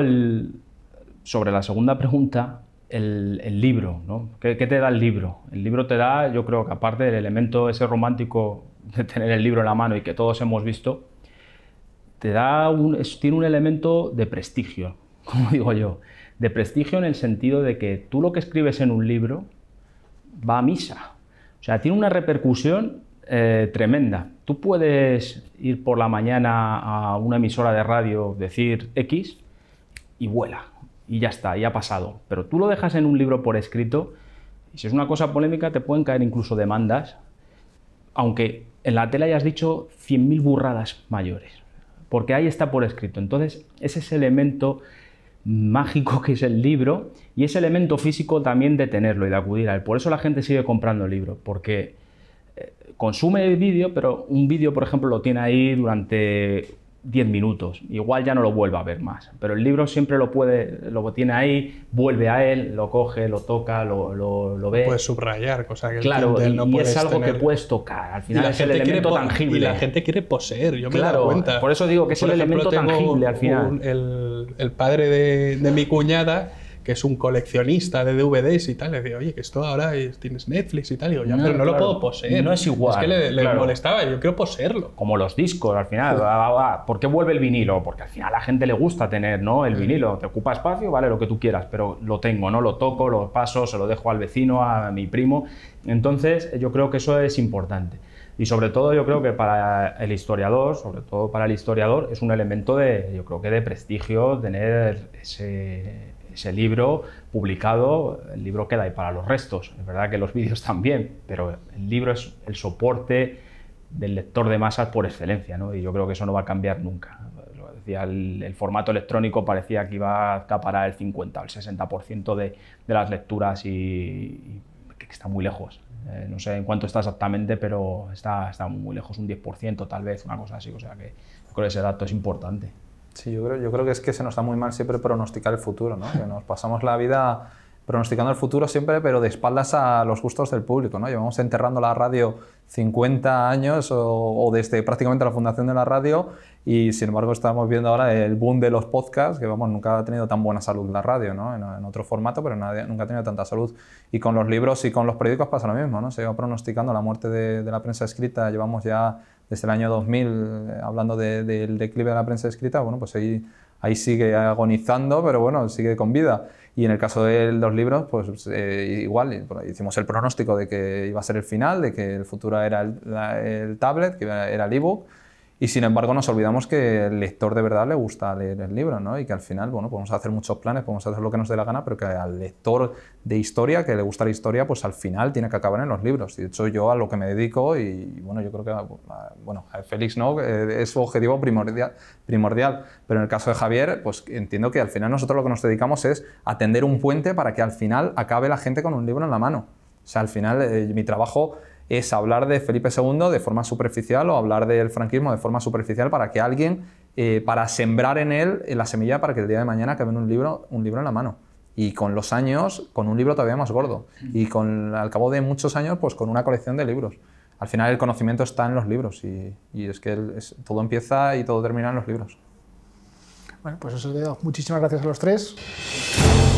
sobre la segunda pregunta, el, libro, ¿no? ¿Qué, te da el libro? El libro te da, yo creo que aparte del elemento ese romántico de tener el libro en la mano y que todos hemos visto, da tiene un elemento de prestigio, como digo yo, de prestigio en el sentido de que tú lo que escribes en un libro va a misa o sea, tiene una repercusión eh, tremenda. Tú puedes ir por la mañana a una emisora de radio, decir X, y vuela, y ya está, ya ha pasado. Pero tú lo dejas en un libro por escrito, y si es una cosa polémica, te pueden caer incluso demandas, aunque en la tele hayas dicho 100.000 burradas mayores, porque ahí está por escrito. Entonces, es ese elemento mágico que es el libro y ese elemento físico también de tenerlo y de acudir a él. Por eso la gente sigue comprando el libro porque eh, consume el vídeo, pero un vídeo, por ejemplo, lo tiene ahí durante 10 minutos, igual ya no lo vuelva a ver más, pero el libro siempre lo puede, lo tiene ahí, vuelve a él, lo coge, lo toca, lo, lo, lo ve. Puedes subrayar, cosa que claro, el no y es algo que puedes tocar, al final es el elemento tangible. Y la gente quiere poseer, yo me claro, doy cuenta. Por eso digo que es el elemento tangible al final. el, el, padre de mi cuñada que es un coleccionista de DVDs y tal, le digo, oye, que esto ahora tienes Netflix y tal, y ya, no, pero no lo puedo poseer. No es igual. Es que le, molestaba, yo quiero poseerlo. Como los discos, al final, ¿por qué vuelve el vinilo? Porque al final a la gente le gusta tener ¿no? el vinilo, te ocupa espacio, vale, lo que tú quieras, pero lo tengo, ¿no? Lo toco, lo paso, se lo dejo al vecino, a mi primo. Entonces, yo creo que eso es importante. Y sobre todo yo creo que para el historiador, sobre todo para el historiador, es un elemento de, yo creo que de prestigio tener ese, ese libro publicado, el libro queda ahí para los restos. Es verdad que los vídeos también, pero el libro es el soporte del lector de masas por excelencia, ¿no? y yo creo que eso no va a cambiar nunca. decía, el, formato electrónico parecía que iba a acaparar el 50 o el 60% de, las lecturas y, que está muy lejos. Eh, no sé en cuánto está exactamente, pero está, está muy lejos, un 10% tal vez, una cosa así. O sea que que ese dato es importante. Sí, yo creo, yo creo que es que se nos da muy mal siempre pronosticar el futuro, ¿no? Que nos pasamos la vida pronosticando el futuro siempre, pero de espaldas a los gustos del público, ¿no? Llevamos enterrando la radio 50 años o, desde prácticamente la fundación de la radio y sin embargo estamos viendo ahora el boom de los podcasts, que vamos, nunca ha tenido tan buena salud la radio, ¿no? En, otro formato, pero nadie, nunca ha tenido tanta salud. Y con los libros y con los periódicos pasa lo mismo, ¿no? Se lleva pronosticando la muerte de, de la prensa escrita, llevamos ya desde el año 2000, eh, hablando del declive de la prensa escrita, bueno, pues ahí, sigue agonizando, pero bueno, sigue con vida. Y en el caso de los libros, pues eh, igual, hicimos el pronóstico de que iba a ser el final, de que el futuro era el, el tablet, que era el ebook y sin embargo nos olvidamos que el lector de verdad le gusta leer el libro, ¿no? Y que al final, bueno, podemos hacer muchos planes, podemos hacer lo que nos dé la gana, pero que al lector de historia, que le gusta la historia, pues al final tiene que acabar en los libros. Y de hecho yo a lo que me dedico, y bueno, yo creo que, bueno, a Félix no, eh, es su objetivo primordial, primordial. Pero en el caso de Javier, pues entiendo que al final nosotros lo que nos dedicamos es atender un puente para que al final acabe la gente con un libro en la mano. O sea, al final eh, mi trabajo es hablar de Felipe II de forma superficial o hablar del franquismo de forma superficial para que alguien, eh, para sembrar en él la semilla para que el día de mañana que un libro, un libro en la mano. Y con los años, con un libro todavía más gordo. Y con, al cabo de muchos años, pues con una colección de libros. Al final el conocimiento está en los libros y, es que todo empieza y todo termina en los libros. Bueno, pues eso es todo. Muchísimas gracias a los tres.